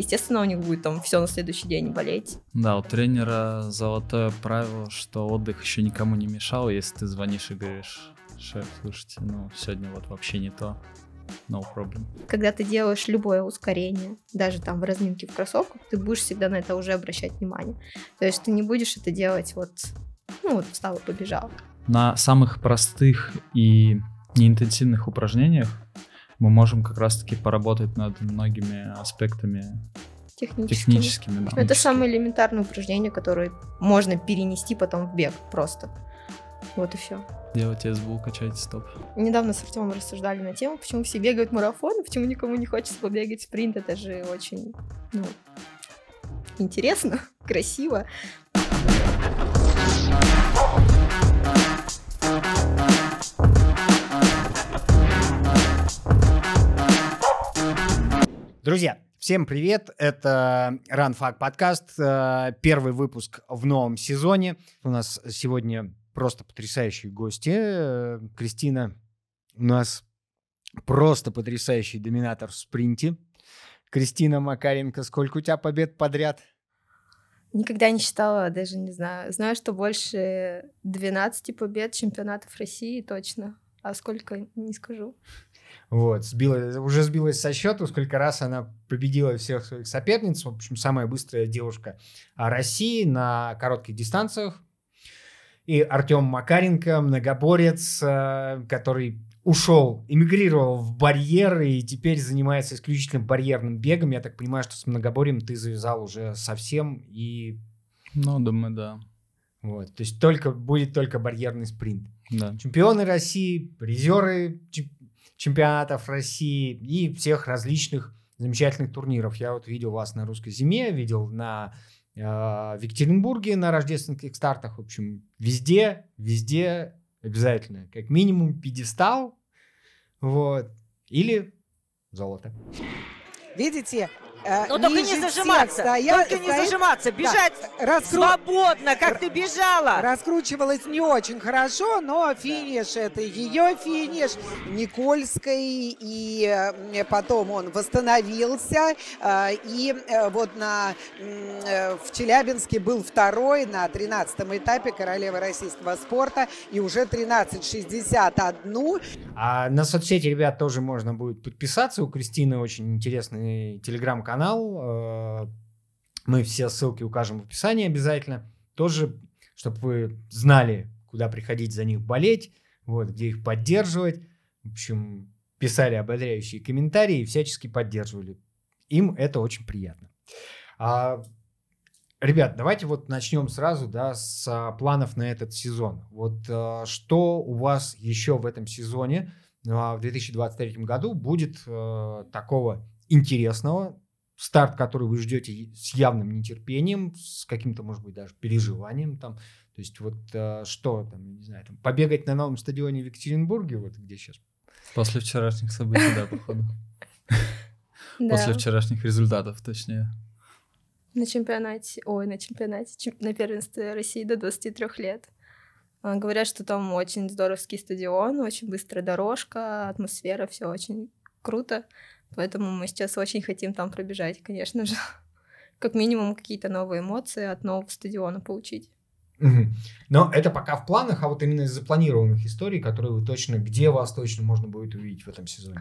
естественно, у них будет там все на следующий день болеть. Да, у тренера золотое правило, что отдых еще никому не мешал, если ты звонишь и говоришь, шеф, слушайте, ну, сегодня вот вообще не то. No problem. Когда ты делаешь любое ускорение, даже там в разминке в кроссовках, ты будешь всегда на это уже обращать внимание. То есть ты не будешь это делать вот, ну вот и побежал. На самых простых и неинтенсивных упражнениях мы можем как раз-таки поработать над многими аспектами техническими. техническими да. Это самое элементарное упражнение, которое можно перенести потом в бег просто. Вот и все. Делать СБУ, качать стоп. Недавно с Артемом рассуждали на тему, почему все бегают марафон, почему никому не хочется побегать спринт. Это же очень ну, интересно, красиво. Друзья, всем привет! Это Run Fact подкаст, э, первый выпуск в новом сезоне. У нас сегодня просто потрясающие гости. Э, Кристина у нас просто потрясающий доминатор в спринте. Кристина Макаренко, сколько у тебя побед подряд? Никогда не считала, даже не знаю. Знаю, что больше 12 побед чемпионатов России точно. А сколько, не скажу. Вот, сбила, уже сбилась со счету, сколько раз она победила всех своих соперниц. В общем, самая быстрая девушка России на коротких дистанциях. И Артем Макаренко, многоборец, э, который ушел, эмигрировал в барьер и теперь занимается исключительно барьерным бегом. Я так понимаю, что с многоборьем ты завязал уже совсем и... Ну, думаю, да. Вот, то есть только, будет только барьерный спринт. Да. Чемпионы России, призеры чемпионатов России и всех различных замечательных турниров. Я вот видел вас на русской зиме, видел на э, Екатеринбурге на рождественских стартах. В общем, везде, везде обязательно. Как минимум пьедестал, вот, или золото. Видите, Э, ну только не зажиматься, стоя... А только не стоит... зажиматься, бежать да. Раскру... свободно, как ты бежала. Раскручивалась не очень хорошо, но финиш это ее финиш, Никольской, и э, потом он восстановился, э, и вот на, в Челябинске был второй на 13 этапе королевы российского спорта, и уже 13.61. А на соцсети, ребят, тоже можно будет подписаться, у Кристины очень интересный телеграм-канал, канал. Э, мы все ссылки укажем в описании обязательно. Тоже, чтобы вы знали, куда приходить за них болеть, вот, где их поддерживать. В общем, писали ободряющие комментарии и всячески поддерживали. Им это очень приятно. А, ребят, давайте вот начнем сразу, да, с планов на этот сезон. Вот а, что у вас еще в этом сезоне, а, в 2023 году, будет а, такого интересного, старт, который вы ждете с явным нетерпением, с каким-то, может быть, даже переживанием там. То есть вот э, что там, не знаю, там, побегать на новом стадионе в Екатеринбурге, вот где сейчас. После вчерашних событий, да, походу. После вчерашних результатов, точнее. На чемпионате, ой, на чемпионате, на первенстве России до 23 лет. А, говорят, что там очень здоровский стадион, очень быстрая дорожка, атмосфера, все очень круто. Поэтому мы сейчас очень хотим там пробежать, конечно же. Как минимум какие-то новые эмоции от нового стадиона получить. Угу. Но это пока в планах, а вот именно из запланированных историй, которые вы точно, где вас точно можно будет увидеть в этом сезоне?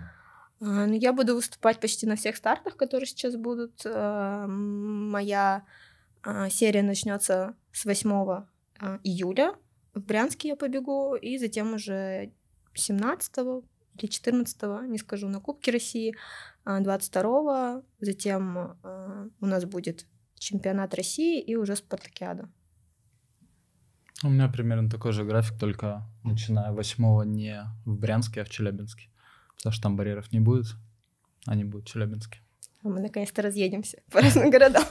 А, ну, я буду выступать почти на всех стартах, которые сейчас будут. А, моя а, серия начнется с 8 июля. В Брянске я побегу, и затем уже 17 или 14 не скажу, на Кубке России, 22 а, затем а, у нас будет чемпионат России и уже спартакиада. У меня примерно такой же график, только начиная 8 не в Брянске, а в Челябинске. Потому что там барьеров не будет, они будут в Челябинске. А мы наконец-то разъедемся по разным городам.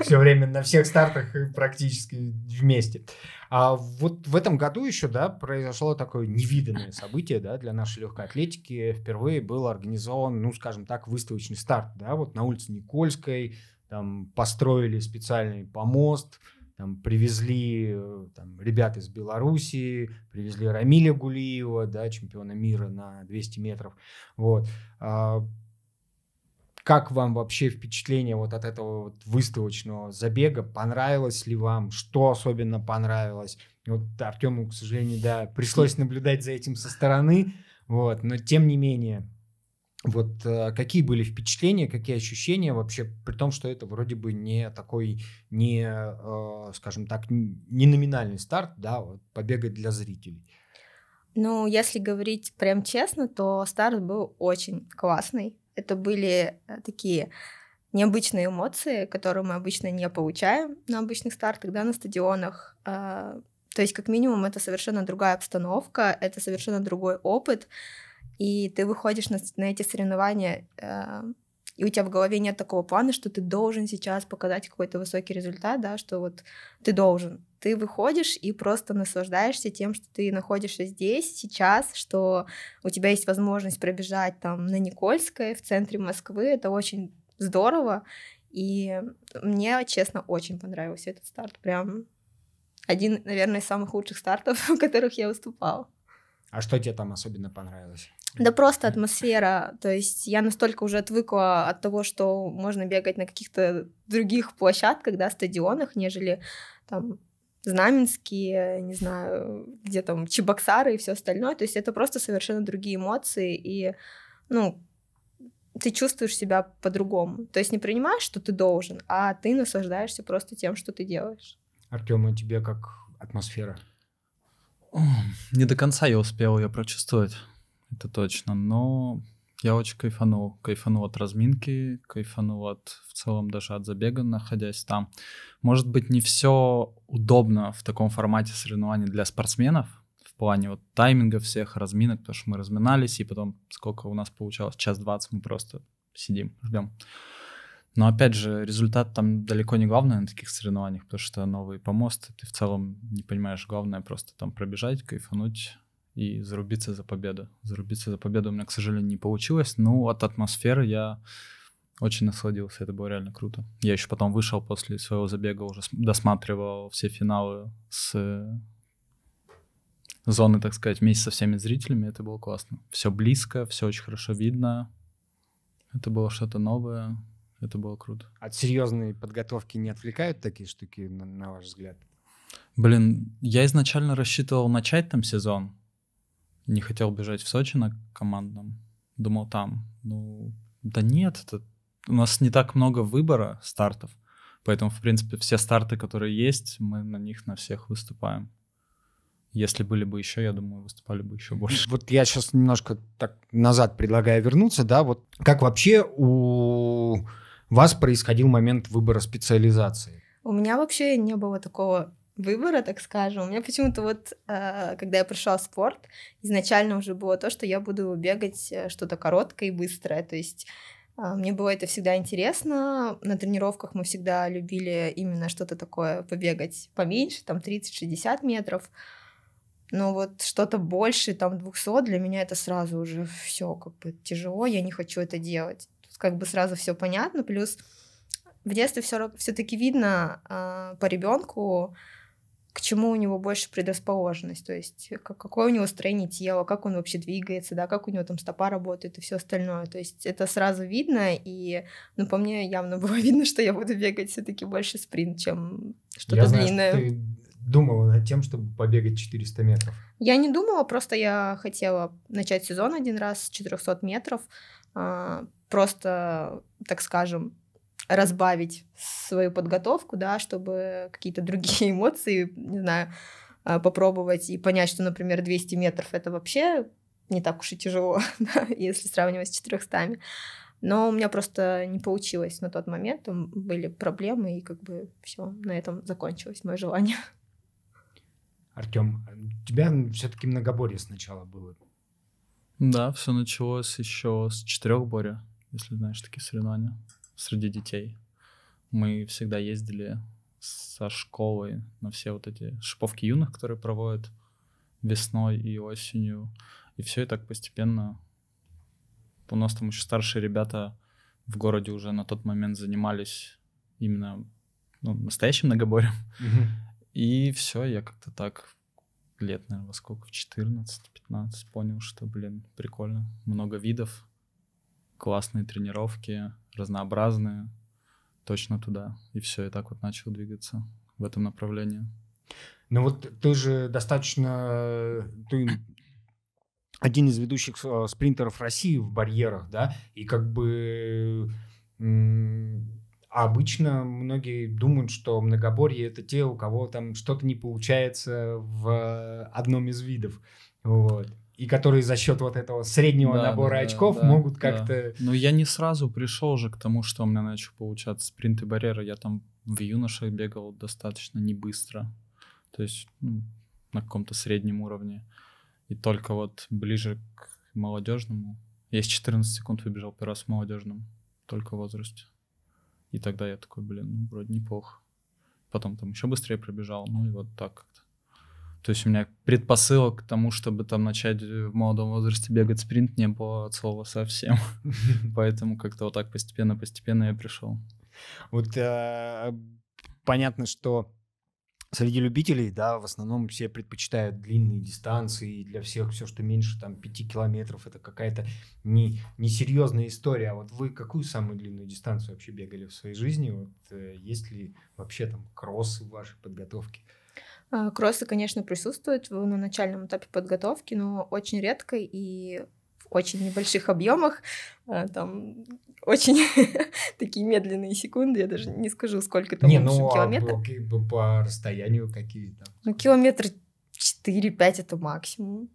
все время на всех стартах практически вместе. А вот в этом году еще, да, произошло такое невиданное событие, да, для нашей легкой атлетики. Впервые был организован, ну, скажем так, выставочный старт, да, вот на улице Никольской, там построили специальный помост, там привезли э, там, ребят из Белоруссии, привезли Рамиля Гулиева, да, чемпиона мира на 200 метров, вот а как вам вообще впечатление вот от этого вот выставочного забега? Понравилось ли вам? Что особенно понравилось? вот Артему, к сожалению, да, пришлось наблюдать за этим со стороны. Вот, но тем не менее, вот э, какие были впечатления, какие ощущения вообще, при том, что это вроде бы не такой, не, э, скажем так, не номинальный старт, да, вот, побегать для зрителей. Ну, если говорить прям честно, то старт был очень классный. Это были э, такие необычные эмоции, которые мы обычно не получаем на обычных стартах, да, на стадионах. А, то есть, как минимум, это совершенно другая обстановка, это совершенно другой опыт, и ты выходишь на, на эти соревнования, а, и у тебя в голове нет такого плана, что ты должен сейчас показать какой-то высокий результат, да, что вот ты должен ты выходишь и просто наслаждаешься тем, что ты находишься здесь, сейчас, что у тебя есть возможность пробежать там на Никольское в центре Москвы. Это очень здорово. И мне, честно, очень понравился этот старт. Прям один, наверное, из самых лучших стартов, в которых я выступала. А что тебе там особенно понравилось? Да просто атмосфера. То есть я настолько уже отвыкла от того, что можно бегать на каких-то других площадках, да, стадионах, нежели там Знаменские, не знаю, где там Чебоксары и все остальное. То есть это просто совершенно другие эмоции, и, ну, ты чувствуешь себя по-другому. То есть не принимаешь, что ты должен, а ты наслаждаешься просто тем, что ты делаешь. Артем, а тебе как атмосфера? О, не до конца я успел ее прочувствовать, это точно, но я очень кайфанул. Кайфанул от разминки, кайфанул от, в целом, даже от забега, находясь там. Может быть, не все удобно в таком формате соревнований для спортсменов, в плане вот тайминга всех разминок, потому что мы разминались, и потом сколько у нас получалось, час двадцать мы просто сидим, ждем. Но опять же, результат там далеко не главное на таких соревнованиях, потому что новые помосты, ты в целом не понимаешь, главное просто там пробежать, кайфануть, и зарубиться за победу. Зарубиться за победу у меня, к сожалению, не получилось, но от атмосферы я очень насладился, это было реально круто. Я еще потом вышел после своего забега, уже досматривал все финалы с э, зоны, так сказать, вместе со всеми зрителями, это было классно. Все близко, все очень хорошо видно, это было что-то новое, это было круто. От серьезной подготовки не отвлекают такие штуки, на, на ваш взгляд? Блин, я изначально рассчитывал начать там сезон, не хотел бежать в Сочи на командном, думал там. Ну, да нет, это... у нас не так много выбора стартов, поэтому, в принципе, все старты, которые есть, мы на них на всех выступаем. Если были бы еще, я думаю, выступали бы еще больше. Вот я сейчас немножко так назад предлагаю вернуться, да, вот как вообще у вас происходил момент выбора специализации? У меня вообще не было такого выбора, так скажем. У меня почему-то вот, э, когда я пришла в спорт, изначально уже было то, что я буду бегать э, что-то короткое и быстрое. То есть э, мне было это всегда интересно. На тренировках мы всегда любили именно что-то такое побегать поменьше, там 30-60 метров. Но вот что-то больше, там 200, для меня это сразу уже все как бы тяжело, я не хочу это делать. Тут как бы сразу все понятно. Плюс в детстве все-таки видно э, по ребенку, к чему у него больше предрасположенность, то есть э, как, какое у него строение тела, как он вообще двигается, да, как у него там стопа работает и все остальное. То есть это сразу видно, и, ну, по мне явно было видно, что я буду бегать все таки больше спринт, чем что-то длинное. Знаю, что ты думала над тем, чтобы побегать 400 метров? Я не думала, просто я хотела начать сезон один раз с 400 метров, а, просто, так скажем, разбавить свою подготовку, да, чтобы какие-то другие эмоции, не знаю, а, попробовать и понять, что, например, 200 метров это вообще не так уж и тяжело, да, если сравнивать с 400. Но у меня просто не получилось на тот момент, там были проблемы, и как бы все, на этом закончилось мое желание. Артем, у тебя все-таки многоборье сначала было. Да, все началось еще с четырех боря, если знаешь такие соревнования среди детей. Мы всегда ездили со школы на все вот эти шиповки юных, которые проводят весной и осенью. И все и так постепенно. У нас там еще старшие ребята в городе уже на тот момент занимались именно ну, настоящим многоборьем. Mm-hmm. И все, я как-то так лет, наверное, во сколько, в 14-15 понял, что, блин, прикольно, много видов классные тренировки, разнообразные, точно туда. И все, и так вот начал двигаться в этом направлении. Ну вот ты же достаточно, ты один из ведущих э, спринтеров России в барьерах, да, и как бы а обычно многие думают, что многоборье это те, у кого там что-то не получается в одном из видов. Вот и которые за счет вот этого среднего да, набора да, очков да, могут как-то... Но ну, я не сразу пришел же к тому, что у меня начал получаться спринт и барьеры. Я там в юношах бегал достаточно не быстро, то есть ну, на каком-то среднем уровне. И только вот ближе к молодежному. Я с 14 секунд выбежал первый раз в молодежном, только в возрасте. И тогда я такой, блин, ну вроде неплохо. Потом там еще быстрее пробежал, ну и вот так как-то. То есть у меня предпосылок к тому, чтобы там начать э, в молодом возрасте бегать спринт, не было от слова совсем. Поэтому как-то вот так постепенно-постепенно я пришел. Вот а, понятно, что среди любителей, да, в основном все предпочитают длинные дистанции, и для всех все, что меньше там 5 километров, это какая-то не, несерьезная история. А вот вы какую самую длинную дистанцию вообще бегали в своей жизни? Вот э, есть ли вообще там кроссы в вашей подготовке? А, кроссы, конечно, присутствуют на начальном этапе подготовки, но очень редко и в очень небольших объемах. А, там очень такие медленные секунды, я даже не скажу, сколько там не, ну, километр. А по расстоянию какие там? Ну, километр 4-5 это максимум.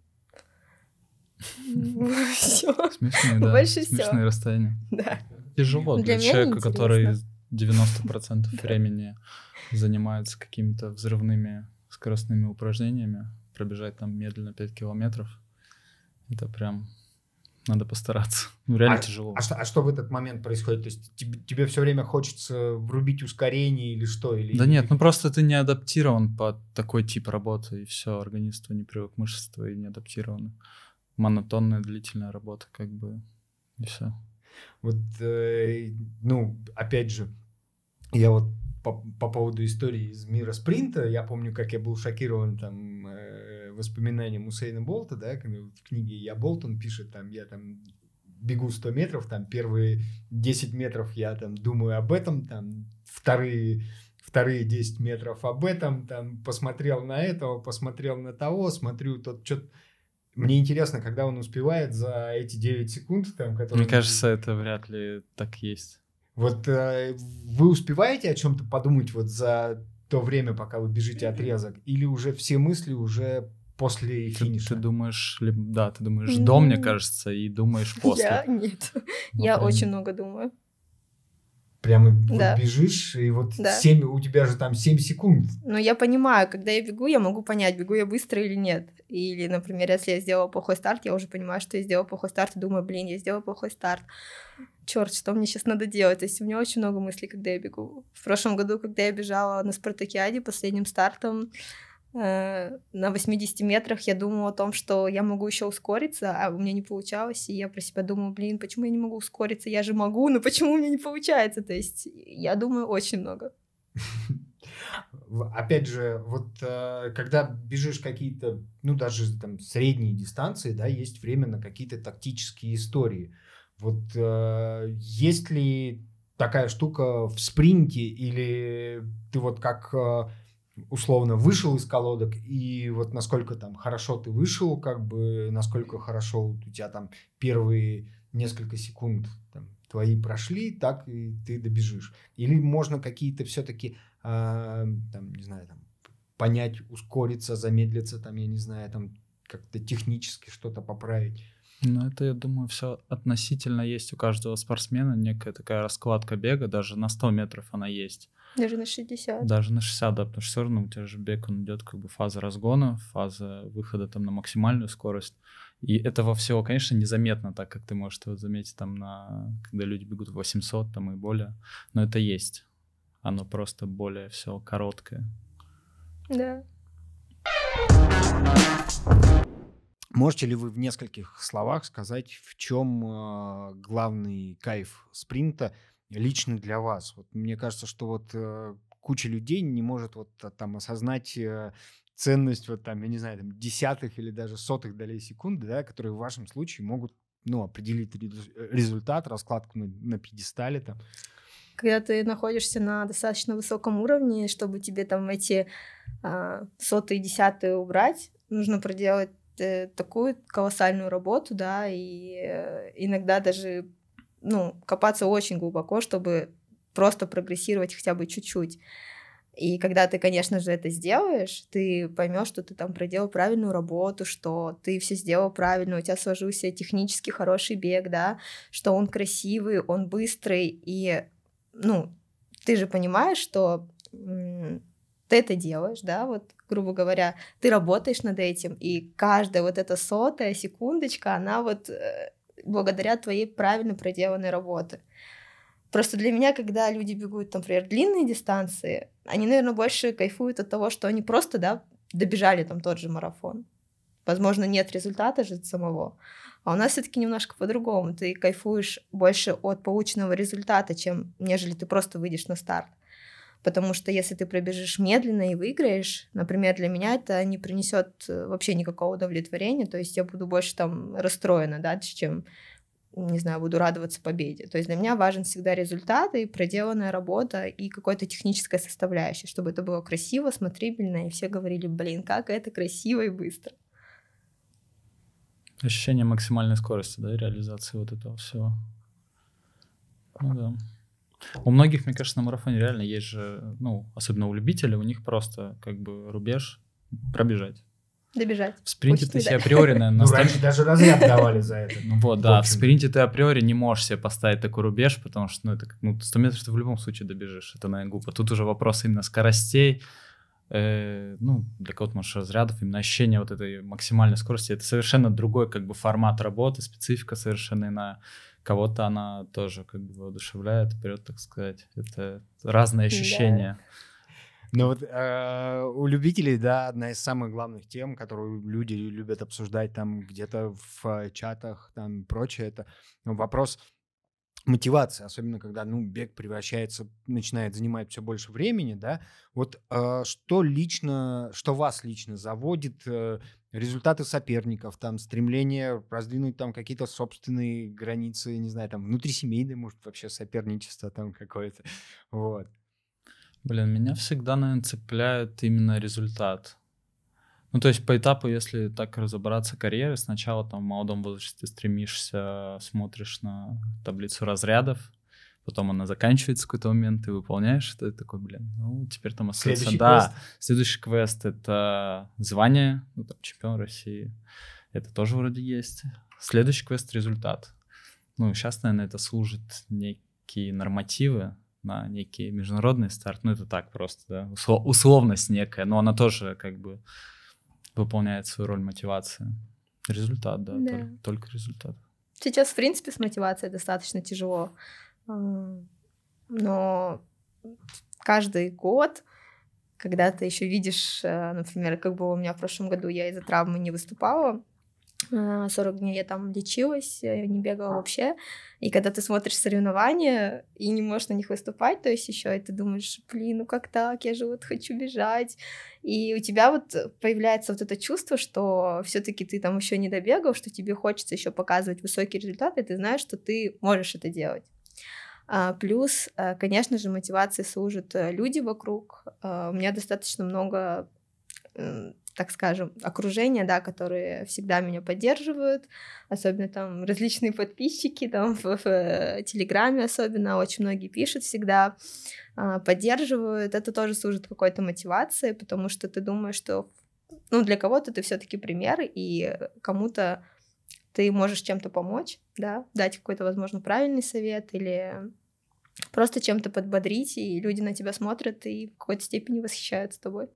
Все. Смешное, да. Смешное расстояние. Да. Тяжело ну, для, для человека, который 90% времени занимается какими-то взрывными скоростными упражнениями, пробежать там медленно 5 километров. Это прям надо постараться. Ну, реально а, тяжело. А что, а что в этот момент происходит? То есть тебе, тебе все время хочется врубить ускорение или что? Или, да или... нет, ну просто ты не адаптирован под такой тип работы, и все, организм твой не привык, мышцы твои не адаптированы. Монотонная, длительная работа, как бы, и все. Вот, э, ну, опять же, я вот по, по поводу истории из мира спринта, я помню, как я был шокирован там э, воспоминанием Усейна Болта, да, в книге «Я Болт», он пишет там, я там бегу 100 метров, там первые 10 метров я там думаю об этом, там вторые, вторые 10 метров об этом, там посмотрел на этого, посмотрел на того, смотрю, тот что-то мне интересно, когда он успевает за эти 9 секунд, там, которые... Мне кажется, это вряд ли так есть. Вот э, вы успеваете о чем-то подумать вот за то время, пока вы бежите отрезок, или уже все мысли уже после ты, финиша? Ты думаешь, да, ты думаешь до, мне кажется, и думаешь после. Я нет, я очень много думаю. Прямо да. вот бежишь, и вот да. 7, у тебя же там 7 секунд. Ну, я понимаю, когда я бегу, я могу понять, бегу я быстро или нет. Или, например, если я сделала плохой старт, я уже понимаю, что я сделала плохой старт, и думаю, блин, я сделала плохой старт. Черт, что мне сейчас надо делать? То есть у меня очень много мыслей, когда я бегу. В прошлом году, когда я бежала на спартакиаде последним стартом, Э, на 80 метрах я думала о том, что я могу еще ускориться, а у меня не получалось, и я про себя думаю, блин, почему я не могу ускориться, я же могу, но почему у меня не получается? То есть я думаю очень много. Опять же, вот э, когда бежишь какие-то, ну даже там средние дистанции, да, есть время на какие-то тактические истории. Вот э, есть ли такая штука в спринте или ты вот как условно вышел из колодок, и вот насколько там хорошо ты вышел, как бы насколько хорошо у тебя там первые несколько секунд там, твои прошли, так и ты добежишь. Или можно какие-то все-таки, э, а, там, не знаю, там, понять, ускориться, замедлиться, там, я не знаю, там, как-то технически что-то поправить. Ну, это, я думаю, все относительно есть у каждого спортсмена некая такая раскладка бега, даже на 100 метров она есть. Даже на 60. Даже на 60, да, потому что все равно у тебя же бег, он идет как бы фаза разгона, фаза выхода там на максимальную скорость. И этого всего, конечно, незаметно, так как ты можешь его заметить там на, когда люди бегут 800 там и более, но это есть. Оно просто более все короткое. Да. Можете ли вы в нескольких словах сказать, в чем э, главный кайф спринта лично для вас? Вот мне кажется, что вот э, куча людей не может вот там осознать э, ценность вот там, я не знаю, там десятых или даже сотых долей секунды, да, которые в вашем случае могут ну, определить э, результат, раскладку на, на пьедестале там. Когда ты находишься на достаточно высоком уровне, чтобы тебе там эти э, сотые, десятые убрать, нужно проделать э, такую колоссальную работу, да, и э, иногда даже ну, копаться очень глубоко, чтобы просто прогрессировать хотя бы чуть-чуть. И когда ты, конечно же, это сделаешь, ты поймешь, что ты там проделал правильную работу, что ты все сделал правильно, у тебя сложился технически хороший бег, да, что он красивый, он быстрый, и, ну, ты же понимаешь, что ты это делаешь, да, вот, грубо говоря, ты работаешь над этим, и каждая вот эта сотая секундочка, она вот э, благодаря твоей правильно проделанной работе. Просто для меня, когда люди бегут, там, например, длинные дистанции, они, наверное, больше кайфуют от того, что они просто, да, добежали там тот же марафон. Возможно, нет результата же самого. А у нас все-таки немножко по-другому. Ты кайфуешь больше от полученного результата, чем нежели ты просто выйдешь на старт. Потому что если ты пробежишь медленно и выиграешь, например, для меня это не принесет э, вообще никакого удовлетворения, то есть я буду больше там расстроена, да, чем не знаю, буду радоваться победе. То есть для меня важен всегда результат и проделанная работа и какой-то техническая составляющая, чтобы это было красиво, смотрибельно, и все говорили, блин, как это красиво и быстро. Ощущение максимальной скорости, да, реализации вот этого всего. Ну да. У многих, мне кажется, на марафоне реально есть же, ну, особенно у любителей, у них просто как бы рубеж пробежать. Добежать. В спринте Почти, ты себе априори, наверное, ну, раньше даже разряд давали за это. Ну, вот, да, в спринте ты априори не можешь себе поставить такой рубеж, потому что, ну, это ну, 100 метров ты в любом случае добежишь, это, наверное, глупо. Тут уже вопрос именно скоростей, э, ну, для кого-то, может, разрядов, именно ощущение вот этой максимальной скорости, это совершенно другой, как бы, формат работы, специфика совершенно иная кого-то она тоже как бы воодушевляет, вперед, так сказать. Это разные ощущения. Да. Ну вот э, у любителей, да, одна из самых главных тем, которую люди любят обсуждать там где-то в э, чатах, там прочее, это ну, вопрос мотивации, особенно когда, ну, бег превращается, начинает занимать все больше времени, да. Вот э, что лично, что вас лично заводит, э, результаты соперников, там, стремление раздвинуть там какие-то собственные границы, не знаю, там, внутрисемейные, может, вообще соперничество там какое-то, вот. Блин, меня всегда, наверное, цепляет именно результат. Ну, то есть по этапу, если так разобраться карьеры, сначала там в молодом возрасте стремишься, смотришь на таблицу разрядов, потом она заканчивается в какой-то момент, ты выполняешь это, и такой, блин, ну, теперь там остается... Следующий да, квест. следующий квест — это звание, ну, там, чемпион России, это тоже вроде есть. Следующий квест — результат. Ну, сейчас, наверное, это служит некие нормативы, на некий международный старт. Ну, это так просто, да, Услов, условность некая, но она тоже как бы выполняет свою роль мотивации. Результат, да, да. Только, только результат. Сейчас, в принципе, с мотивацией достаточно тяжело. Но каждый год, когда ты еще видишь, э, например, как бы у меня в прошлом году я из-за травмы не выступала, 40 а, дней я там лечилась, э, не бегала вообще. И когда ты смотришь соревнования и не можешь на них выступать, то есть еще и ты думаешь, блин, ну как так, я же вот хочу бежать. И у тебя вот появляется вот это чувство, что все-таки ты там еще не добегал, что тебе хочется еще показывать высокие результаты, и ты знаешь, что ты можешь это делать. А, плюс, э, конечно же, мотивацией служат э, люди вокруг. Э, у меня достаточно много так скажем, окружения, да, которые всегда меня поддерживают, особенно там различные подписчики, там в, в, Телеграме особенно, очень многие пишут всегда, а, поддерживают, это тоже служит какой-то мотивацией, потому что ты думаешь, что, ну, для кого-то ты все таки пример, и кому-то ты можешь чем-то помочь, да, дать какой-то, возможно, правильный совет или просто чем-то подбодрить, и люди на тебя смотрят и в какой-то степени восхищаются тобой.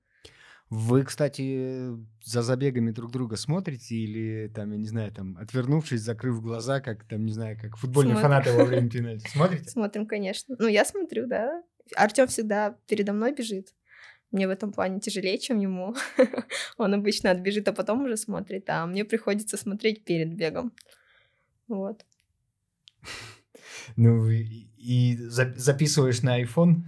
Вы, кстати, за забегами друг друга смотрите или там, я не знаю, там, отвернувшись, закрыв глаза, как там, не знаю, как футбольные Смотрим. фанаты во время пенальти. Смотрите? Смотрим, конечно. Ну, я смотрю, да. Артем всегда передо мной бежит. Мне в этом плане тяжелее, чем ему. Он обычно отбежит, а потом уже смотрит, а мне приходится смотреть перед бегом. Вот. Ну, и, записываешь на iPhone?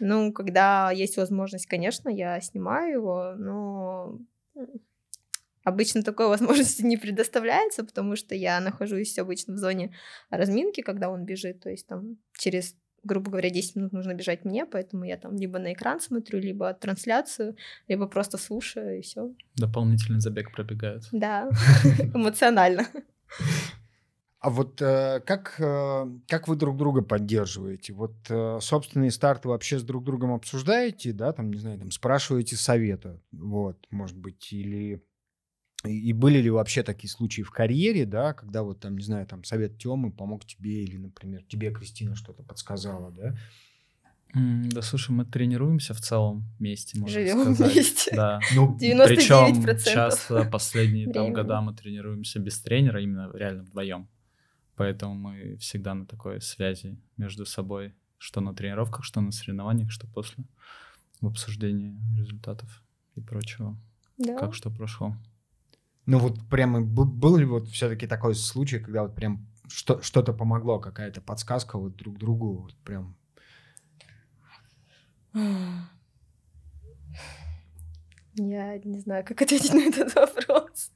Ну, когда есть возможность, конечно, я снимаю его, но обычно такой возможности не предоставляется, потому что я нахожусь обычно в зоне разминки, когда он бежит, то есть там через грубо говоря, 10 минут нужно бежать мне, поэтому я там либо на экран смотрю, либо трансляцию, либо просто слушаю, и все. Дополнительный забег пробегают. Да, эмоционально. А вот э, как, э, как вы друг друга поддерживаете? Вот э, собственные старты вообще с друг другом обсуждаете, да, там, не знаю, там спрашиваете совета, вот, может быть, или... И были ли вообще такие случаи в карьере, да, когда вот там, не знаю, там совет Тёмы помог тебе или, например, тебе Кристина что-то подсказала, да? Да, слушай, мы тренируемся в целом вместе, можно Живем сказать. вместе. Да. Ну, 99%. Причем часто последние там, года мы тренируемся без тренера, именно реально вдвоем. Поэтому мы всегда на такой связи между собой, что на тренировках, что на соревнованиях, что после, в обсуждении результатов и прочего. Да. Как что прошло. Ну вот прямо был ли вот все-таки такой случай, когда вот прям что- что-то помогло, какая-то подсказка вот друг другу, вот прям... Я не знаю, как ответить на этот вопрос.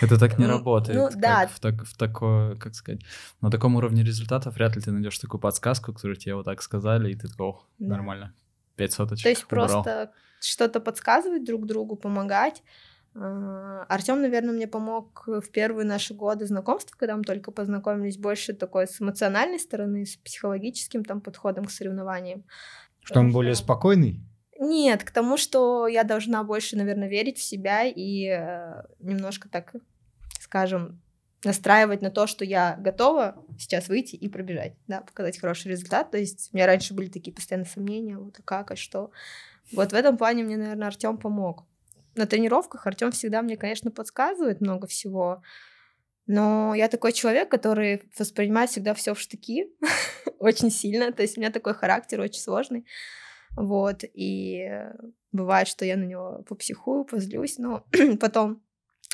Это так не ну, работает. Ну, да. В, так, в такое, как сказать, на таком уровне результатов вряд ли ты найдешь такую подсказку, которую тебе вот так сказали, и ты такой, да. нормально, пять соточек То есть убрал. просто что-то подсказывать друг другу, помогать. А, Артем, наверное, мне помог в первые наши годы знакомства, когда мы только познакомились больше такой с эмоциональной стороны, с психологическим там подходом к соревнованиям. Что он более спокойный? Нет, к тому, что я должна больше, наверное, верить в себя и э, немножко так, скажем, настраивать на то, что я готова сейчас выйти и пробежать, да, показать хороший результат. То есть у меня раньше были такие постоянные сомнения, вот а как, а что. Вот в этом плане мне, наверное, Артем помог. На тренировках Артем всегда мне, конечно, подсказывает много всего, но я такой человек, который воспринимает всегда все в штыки очень сильно. То есть у меня такой характер очень сложный вот, и э, бывает, что я на него попсихую, позлюсь, но потом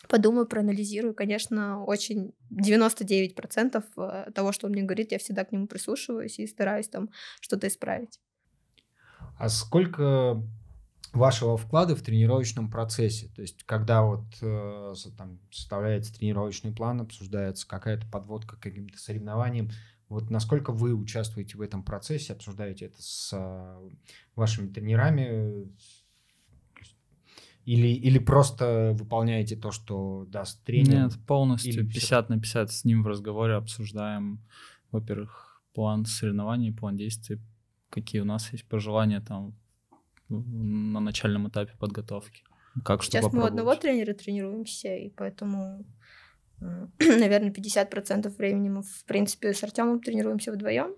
подумаю, проанализирую, конечно, очень 99% э, того, что он мне говорит, я всегда к нему прислушиваюсь и стараюсь там что-то исправить. А сколько вашего вклада в тренировочном процессе? То есть, когда вот э, там, составляется тренировочный план, обсуждается какая-то подводка к каким-то соревнованиям, вот насколько вы участвуете в этом процессе, обсуждаете это с а, вашими тренерами, или, или просто выполняете то, что даст тренер? Нет, полностью 50... 50 на 50 с ним в разговоре обсуждаем, во-первых, план соревнований, план действий, какие у нас есть пожелания там на начальном этапе подготовки. Как, Сейчас мы у одного тренера тренируемся, и поэтому наверное, 50% времени мы, в принципе, с Артемом тренируемся вдвоем,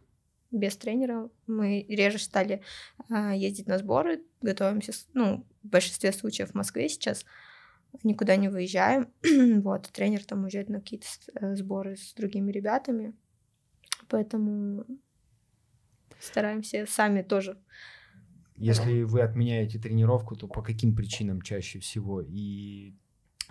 без тренера. Мы реже стали а, ездить на сборы, готовимся, ну, в большинстве случаев в Москве сейчас, никуда не выезжаем. вот, тренер там уезжает на какие-то э, сборы с другими ребятами, поэтому стараемся сами тоже. Если вы отменяете тренировку, то по каким причинам чаще всего? И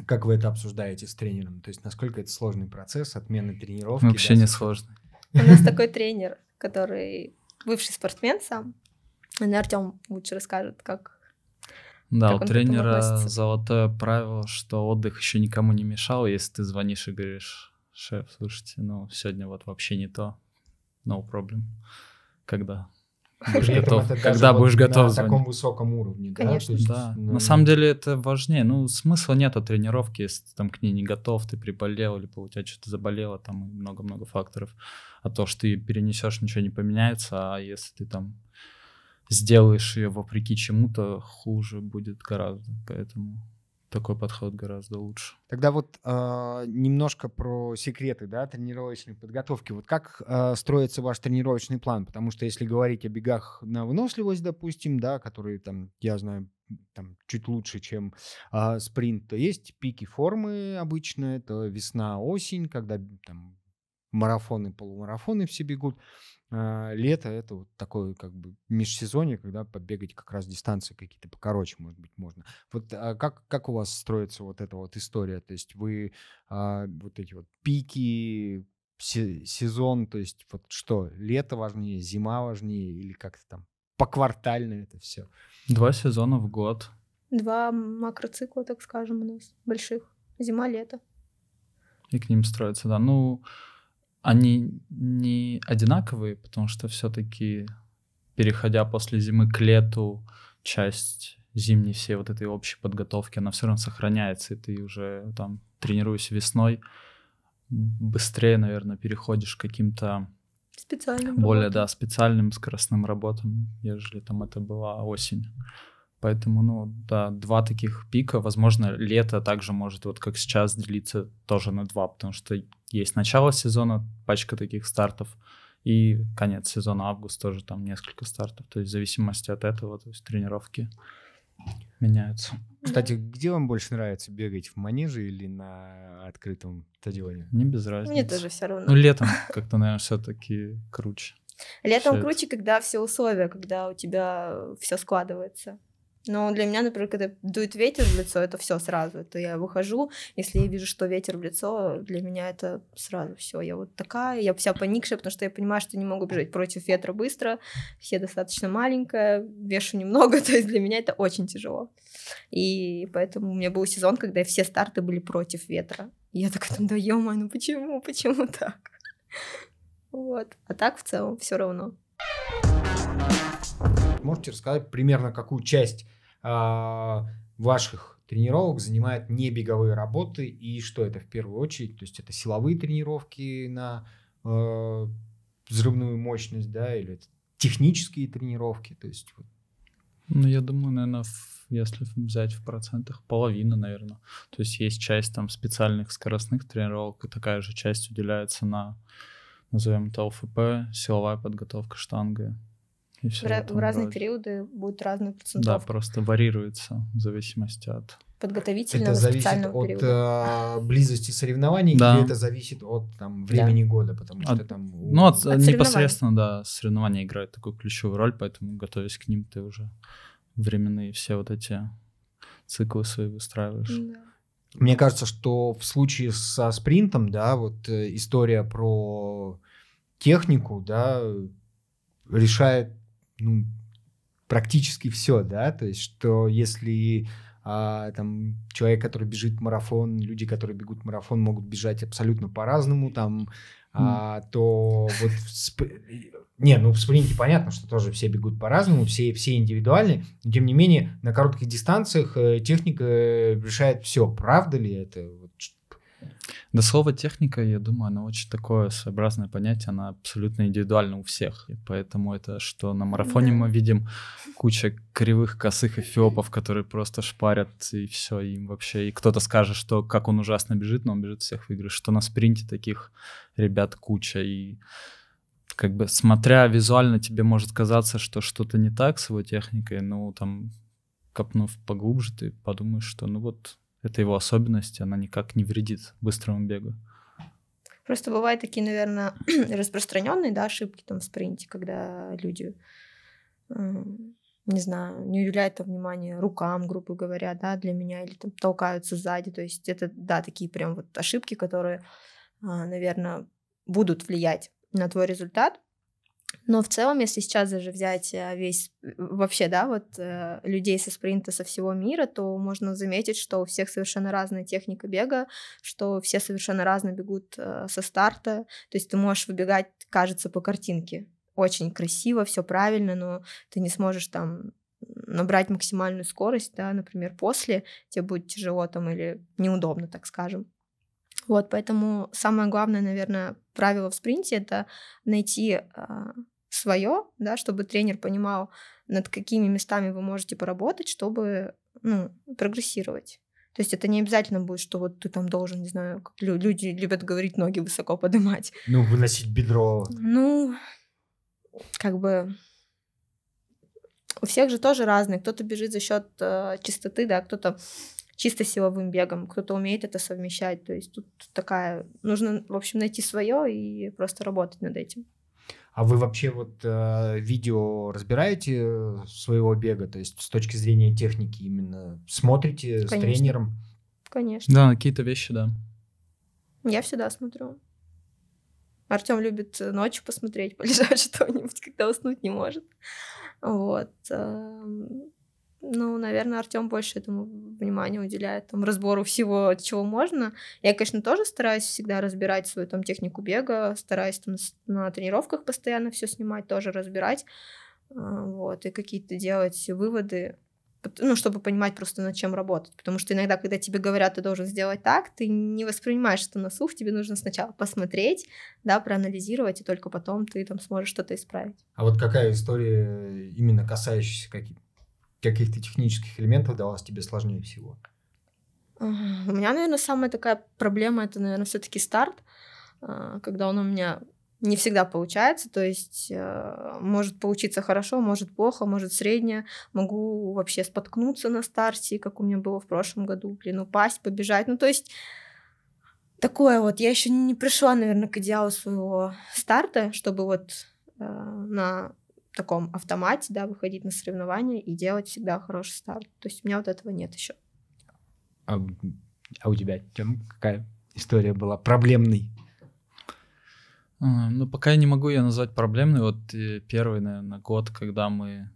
как вы это обсуждаете с тренером? То есть насколько это сложный процесс отмены тренировки? Вообще да? не сложно. У нас такой тренер, который бывший спортсмен сам. Наверное, Артем лучше расскажет, как да, как у тренера золотое правило, что отдых еще никому не мешал, если ты звонишь и говоришь, шеф, слушайте, ну, сегодня вот вообще не то, no problem, когда Будешь готов, когда будешь готов. На таком высоком уровне, Конечно. да? Ну, на самом деле это важнее. Ну, смысла нет от тренировки, если там к ней не готов, ты приболел, или у тебя что-то заболело, там много-много факторов. А то, что ты перенесешь, ничего не поменяется, а если ты там сделаешь ее вопреки чему-то, хуже будет гораздо. Поэтому такой подход гораздо лучше. Тогда вот э, немножко про секреты да, тренировочной подготовки. Вот как э, строится ваш тренировочный план? Потому что если говорить о бегах на выносливость, допустим, да, которые там, я знаю, там, чуть лучше, чем э, спринт, то есть пики формы обычно, это весна-осень, когда там марафоны, полумарафоны все бегут. А, лето это вот такой как бы межсезонье, когда побегать как раз дистанции какие-то покороче, может быть, можно. Вот а как, как у вас строится вот эта вот история? То есть вы а, вот эти вот пики, сезон, то есть вот что, лето важнее, зима важнее или как-то там поквартально это все? Два сезона в год. Два макроцикла, так скажем, у нас больших. Зима, лето. И к ним строится, да. Ну, они не одинаковые, потому что все-таки, переходя после зимы к лету, часть зимней всей вот этой общей подготовки, она все равно сохраняется, и ты уже там тренируешься весной, быстрее, наверное, переходишь к каким-то специальным более, работам. да, специальным скоростным работам, ежели там это была осень. Поэтому, ну, да, два таких пика. Возможно, лето также может, вот как сейчас, делиться тоже на два, потому что есть начало сезона, пачка таких стартов, и конец сезона, август тоже там несколько стартов. То есть в зависимости от этого, то есть тренировки меняются. Кстати, где вам больше нравится бегать, в манеже или на открытом стадионе? Не без разницы. Мне тоже все равно. Ну, летом как-то, наверное, все-таки круче. Летом все круче, это. когда все условия, когда у тебя все складывается. Но для меня, например, когда дует ветер в лицо, это все сразу. Это я выхожу, если я вижу, что ветер в лицо, для меня это сразу все. Я вот такая, я вся поникшая, потому что я понимаю, что не могу бежать против ветра быстро. Все достаточно маленькая, вешу немного, то есть для меня это очень тяжело. И поэтому у меня был сезон, когда все старты были против ветра. И я такая, да ё ну почему, почему так? Вот. А так в целом все равно. Можете рассказать примерно, какую часть а, ваших тренировок занимают не беговые работы. И что это в первую очередь? То есть это силовые тренировки на э, взрывную мощность, да, или это технические тренировки. То есть, Ну, я думаю, наверное, если взять в процентах, половина, наверное. То есть есть часть там специальных скоростных тренировок, и такая же часть уделяется на, назовем это ОФП, силовая подготовка штанги в, в разные роде. периоды будут разные процентовки. Да, просто варьируется в зависимости от подготовительного это зависит специального от периода. Э, близости соревнований да. или это зависит от там, времени да. года, потому что от, там... Ну, от, э, от непосредственно, да, соревнования играют такую ключевую роль, поэтому, готовясь к ним, ты уже временные все вот эти циклы свои выстраиваешь. Да. Мне кажется, что в случае со спринтом, да, вот э, история про технику, да, решает ну, практически все, да, то есть, что если а, там человек, который бежит марафон, люди, которые бегут марафон, могут бежать абсолютно по-разному, там, а, то вот в сп... не, ну в спринте понятно, что тоже все бегут по-разному, все все индивидуальны, но тем не менее на коротких дистанциях э, техника э, решает все, правда ли это? Вот, да, слово техника, я думаю, она очень такое своеобразное понятие, она абсолютно индивидуальна у всех. И поэтому это, что на марафоне да. мы видим куча кривых, косых эфиопов, которые просто шпарят, и все, им вообще... И кто-то скажет, что как он ужасно бежит, но он бежит всех в игры. Что на спринте таких ребят куча, и как бы смотря визуально тебе может казаться, что что-то не так с его техникой, но там копнув поглубже, ты подумаешь, что ну вот это его особенность, она никак не вредит быстрому бегу. Просто бывают такие, наверное, распространенные да, ошибки там в спринте, когда люди, эм, не знаю, не уделяют там внимание рукам, грубо говоря, да, для меня, или там толкаются сзади. То есть это, да, такие прям вот ошибки, которые, а, наверное, будут влиять на твой результат. Но в целом, если сейчас даже взять э, весь, э, вообще, да, вот э, людей со спринта со всего мира, то можно заметить, что у всех совершенно разная техника бега, что все совершенно разно бегут со старта. То есть ты можешь выбегать, кажется, по картинке. Очень красиво, все правильно, но ты не сможешь там набрать максимальную скорость, да, например, после тебе будет тяжело там или неудобно, так скажем. Вот, поэтому самое главное, наверное, правило в спринте это найти а, свое, да, чтобы тренер понимал, над какими местами вы можете поработать, чтобы ну, прогрессировать. То есть это не обязательно будет, что вот ты там должен, не знаю, как люди любят говорить, ноги высоко поднимать. Ну, выносить бедро. Ну, как бы у всех же тоже разные. Кто-то бежит за счет э, чистоты, да, кто-то чисто силовым бегом, кто-то умеет это совмещать. То есть тут такая, нужно, в общем, найти свое и просто работать над этим. А вы вообще вот э, видео разбираете э, своего бега, то есть с точки зрения техники именно смотрите Конечно. с тренером? Конечно. Да, какие-то вещи, да. Я всегда смотрю. Артем любит э, ночью посмотреть, полежать что-нибудь, когда уснуть не может. Вот. Эм, ну, наверное, Артем больше этому внимания уделяет, там, разбору всего, чего можно. Я, конечно, тоже стараюсь всегда разбирать свою там технику бега, стараюсь там на тренировках постоянно все снимать, тоже разбирать, а, вот, и какие-то делать выводы, ну, чтобы понимать просто, над чем работать. Потому что иногда, когда тебе говорят, ты должен сделать так, ты не воспринимаешь это на слух, тебе нужно сначала посмотреть, да, проанализировать, и только потом ты там сможешь что-то исправить. А вот какая история именно касающаяся каких каких-то технических элементов давалось тебе сложнее всего? У меня, наверное, самая такая проблема это, наверное, все-таки старт, а, когда он у меня не всегда получается, то есть э, может получиться хорошо, может плохо, может среднее, могу вообще споткнуться на старте, как у меня было в прошлом году, блин, упасть, побежать, ну то есть такое вот, я еще не пришла, наверное, к идеалу своего старта, чтобы вот э, на таком автомате, да, выходить на соревнования и делать всегда хороший старт. То есть у меня вот этого нет еще. А, а у тебя, Тём, какая история была проблемной? А, ну, пока я не могу ее назвать проблемной. Вот э, первый, наверное, год, когда мы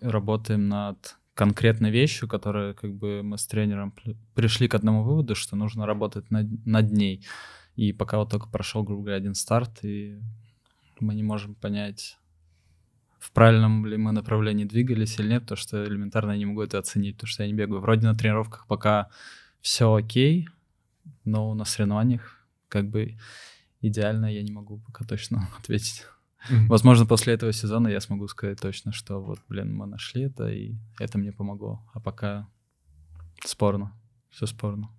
работаем над конкретной вещью, которая как бы мы с тренером пришли к одному выводу, что нужно работать над, над ней. И пока вот только прошел, грубо говоря, один старт, и мы не можем понять, в правильном ли мы направлении двигались или нет, то что элементарно я не могу это оценить, то что я не бегаю. Вроде на тренировках пока все окей, но на соревнованиях как бы идеально я не могу пока точно ответить. Mm-hmm. Возможно, после этого сезона я смогу сказать точно, что вот, блин, мы нашли это, и это мне помогло. А пока спорно. Все спорно.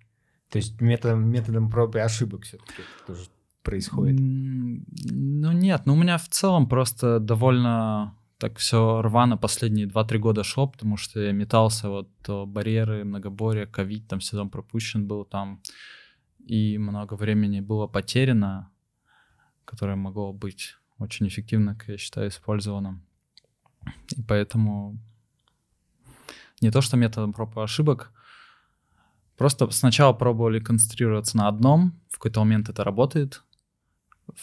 То есть методом, методом проб и ошибок все-таки тоже происходит? Ну нет, ну у меня в целом просто довольно так все рвано последние 2-3 года шло, потому что я метался, вот барьеры, многоборье, ковид, там сезон пропущен был там, и много времени было потеряно, которое могло быть очень эффективно, как я считаю, использовано И поэтому не то, что методом проб и ошибок, просто сначала пробовали концентрироваться на одном, в какой-то момент это работает,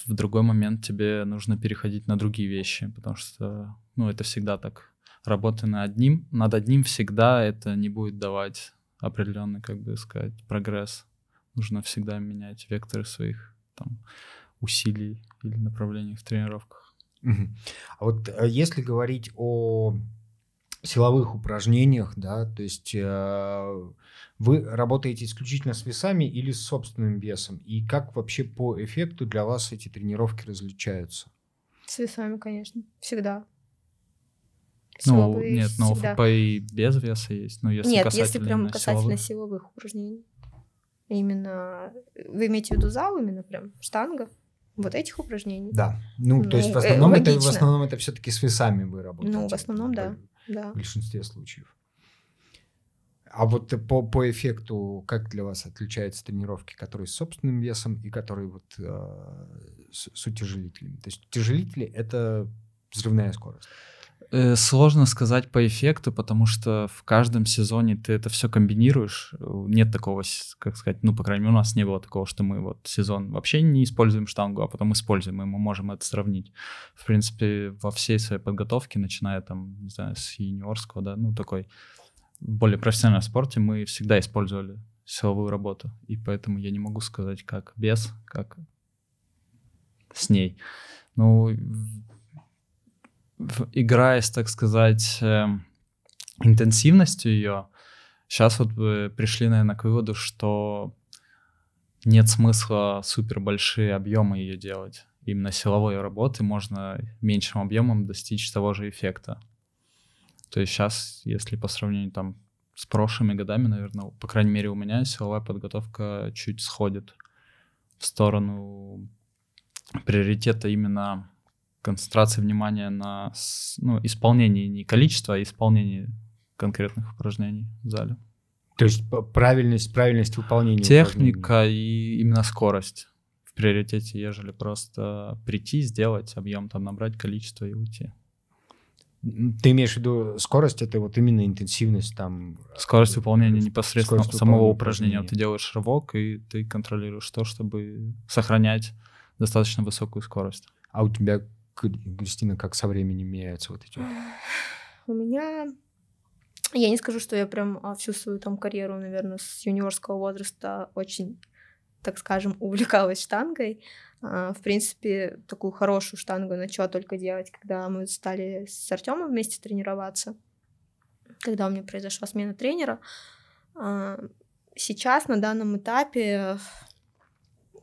в другой момент тебе нужно переходить на другие вещи, потому что, ну, это всегда так. Работа над одним, над одним всегда это не будет давать определенный, как бы сказать, прогресс. Нужно всегда менять векторы своих там, усилий или направлений в тренировках. А вот э, если говорить о силовых упражнениях, да, то есть э, вы работаете исключительно с весами или с собственным весом? И как вообще по эффекту для вас эти тренировки различаются? С весами, конечно, всегда. Ну, Силовые нет, но ну, всегда. и без веса есть. Но ну, если нет, если прям касательно силовых. силовых упражнений. Именно, э, вы имеете в виду зал, именно прям штанга? вот этих упражнений. Да. Ну, ну то есть в э, основном, э, это, в основном это все-таки с весами вы работаете. Ну, в основном, да, да. В большинстве случаев. А вот по, по эффекту, как для вас отличаются тренировки, которые с собственным весом и которые вот э, с, с утяжелителями? То есть утяжелители — это взрывная скорость. Э, сложно сказать по эффекту, потому что в каждом сезоне ты это все комбинируешь. Нет такого, как сказать, ну, по крайней мере, у нас не было такого, что мы вот сезон вообще не используем штангу, а потом используем, и мы можем это сравнить. В принципе, во всей своей подготовке, начиная там, не знаю, с юниорского, да, ну, такой более профессиональном спорте мы всегда использовали силовую работу, и поэтому я не могу сказать, как без, как с ней. Ну, играясь, так сказать, эм, интенсивностью ее, сейчас вот э, пришли, наверное, к выводу, что нет смысла супер большие объемы ее делать. Именно силовой работы можно меньшим объемом достичь того же эффекта. То есть сейчас, если по сравнению там с прошлыми годами, наверное, по крайней мере у меня силовая подготовка чуть сходит в сторону приоритета именно концентрации внимания на ну, исполнении не количества, а исполнении конкретных упражнений в зале. То есть правильность, правильность выполнения. Техника упражнений. и именно скорость в приоритете, ежели просто прийти, сделать объем, там набрать количество и уйти. Ты имеешь в виду скорость, это вот именно интенсивность там... Э, скорость выполнения непосредственно скорость самого выполнения упражнения. упражнения. Ты делаешь рывок, и ты контролируешь то, чтобы сохранять достаточно высокую скорость. А у тебя, Кристина, как со временем меняются вот эти? У меня... Я не скажу, что я прям а, всю свою там карьеру, наверное, с юниорского возраста очень так скажем, увлекалась штангой. А, в принципе, такую хорошую штангу начала только делать, когда мы стали с Артемом вместе тренироваться, когда у меня произошла смена тренера. А, сейчас, на данном этапе,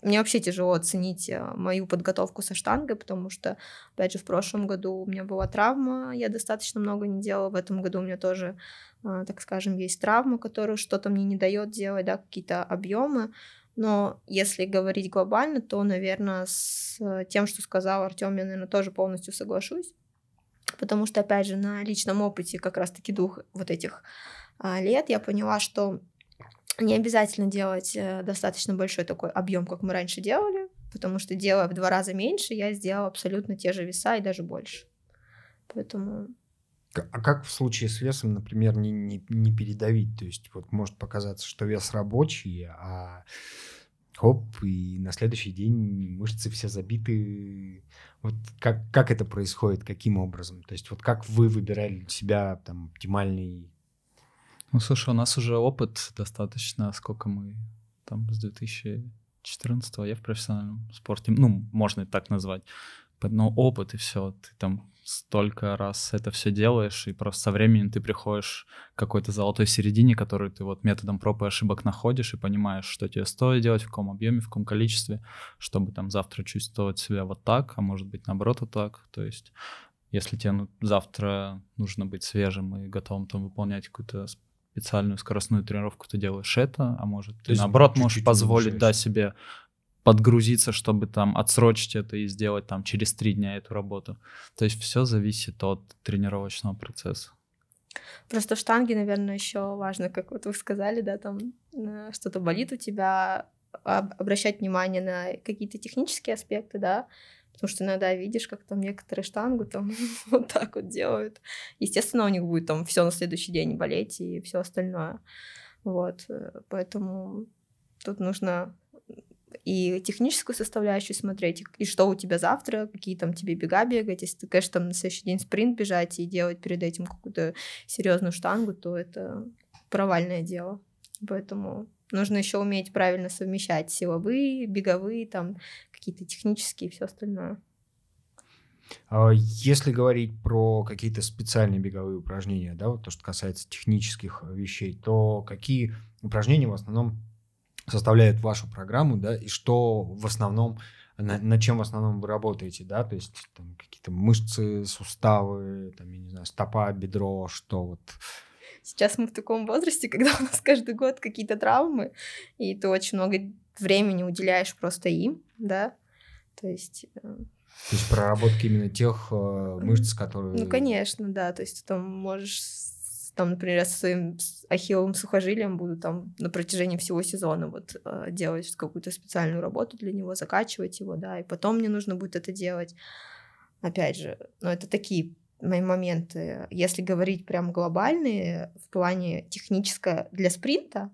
мне вообще тяжело оценить э, мою подготовку со штангой, потому что, опять же, в прошлом году у меня была травма, я достаточно много не делала, в этом году у меня тоже, а, так скажем, есть травма, которая что-то мне не дает делать, да, какие-то объемы. Но если говорить глобально, то, наверное, с э, тем, что сказал Артем, я, наверное, тоже полностью соглашусь. Потому что, опять же, на личном опыте как раз-таки двух вот этих а, лет я поняла, что не обязательно делать э, достаточно большой такой объем, как мы раньше делали, потому что делая в два раза меньше, я сделала абсолютно те же веса и даже больше. Поэтому а как в случае с весом, например, не, не, не передавить? То есть вот может показаться, что вес рабочий, а хоп, и на следующий день мышцы все забиты. Вот как, как это происходит, каким образом? То есть вот как вы выбирали для себя там оптимальный... Ну, слушай, у нас уже опыт достаточно, сколько мы там с 2014 я в профессиональном спорте, ну, можно и так назвать, но опыт и все, ты там столько раз это все делаешь, и просто со временем ты приходишь к какой-то золотой середине, которую ты вот методом проб и ошибок находишь и понимаешь, что тебе стоит делать, в каком объеме, в каком количестве, чтобы там завтра чувствовать себя вот так, а может быть наоборот вот так. То есть если тебе ну, завтра нужно быть свежим и готовым там выполнять какую-то специальную скоростную тренировку, ты делаешь это, а может, ты наоборот чуть -чуть можешь позволить, да, себе подгрузиться, чтобы там отсрочить это и сделать там через три дня эту работу. То есть все зависит от тренировочного процесса. Просто в штанге, наверное, еще важно, как вот вы сказали, да, там э, что-то болит у тебя, обращать внимание на какие-то технические аспекты, да, потому что иногда видишь, как там некоторые штангу там вот так вот делают. Естественно, у них будет там все на следующий день болеть и все остальное. Вот, э, поэтому тут нужно и техническую составляющую смотреть, и что у тебя завтра, какие там тебе бега бегать, если ты, конечно, там на следующий день спринт бежать и делать перед этим какую-то серьезную штангу, то это провальное дело. Поэтому нужно еще уметь правильно совмещать силовые, беговые, там какие-то технические и все остальное. А если говорить про какие-то специальные беговые упражнения, да, вот то, что касается технических вещей, то какие упражнения в основном составляют вашу программу, да, и что в основном, на, на чем в основном вы работаете, да, то есть там какие-то мышцы, суставы, там, я не знаю, стопа, бедро, что вот. Сейчас мы в таком возрасте, когда у нас каждый год какие-то травмы, и ты очень много времени уделяешь просто им, да, то есть... Э, то есть проработки именно тех э, мышц, ну, которые... Ну, конечно, да, то есть ты там можешь там, например, с своим ахилловым сухожилием буду там на протяжении всего сезона вот э, делать какую-то специальную работу для него, закачивать его, да, и потом мне нужно будет это делать. Опять же, но ну, это такие мои моменты. Если говорить прям глобальные в плане техническое для спринта,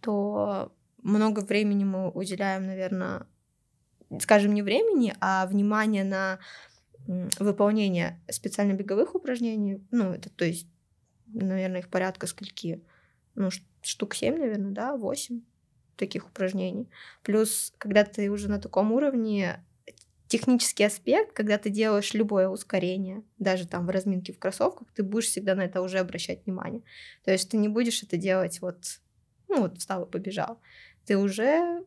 то много времени мы уделяем, наверное, скажем, не времени, а внимание на выполнение специально беговых упражнений, ну, это то есть наверное, их порядка скольки? Ну, штук 7, наверное, да, 8 таких упражнений. Плюс, когда ты уже на таком уровне, технический аспект, когда ты делаешь любое ускорение, даже там в разминке в кроссовках, ты будешь всегда на это уже обращать внимание. То есть ты не будешь это делать вот, ну вот встал и побежал. Ты уже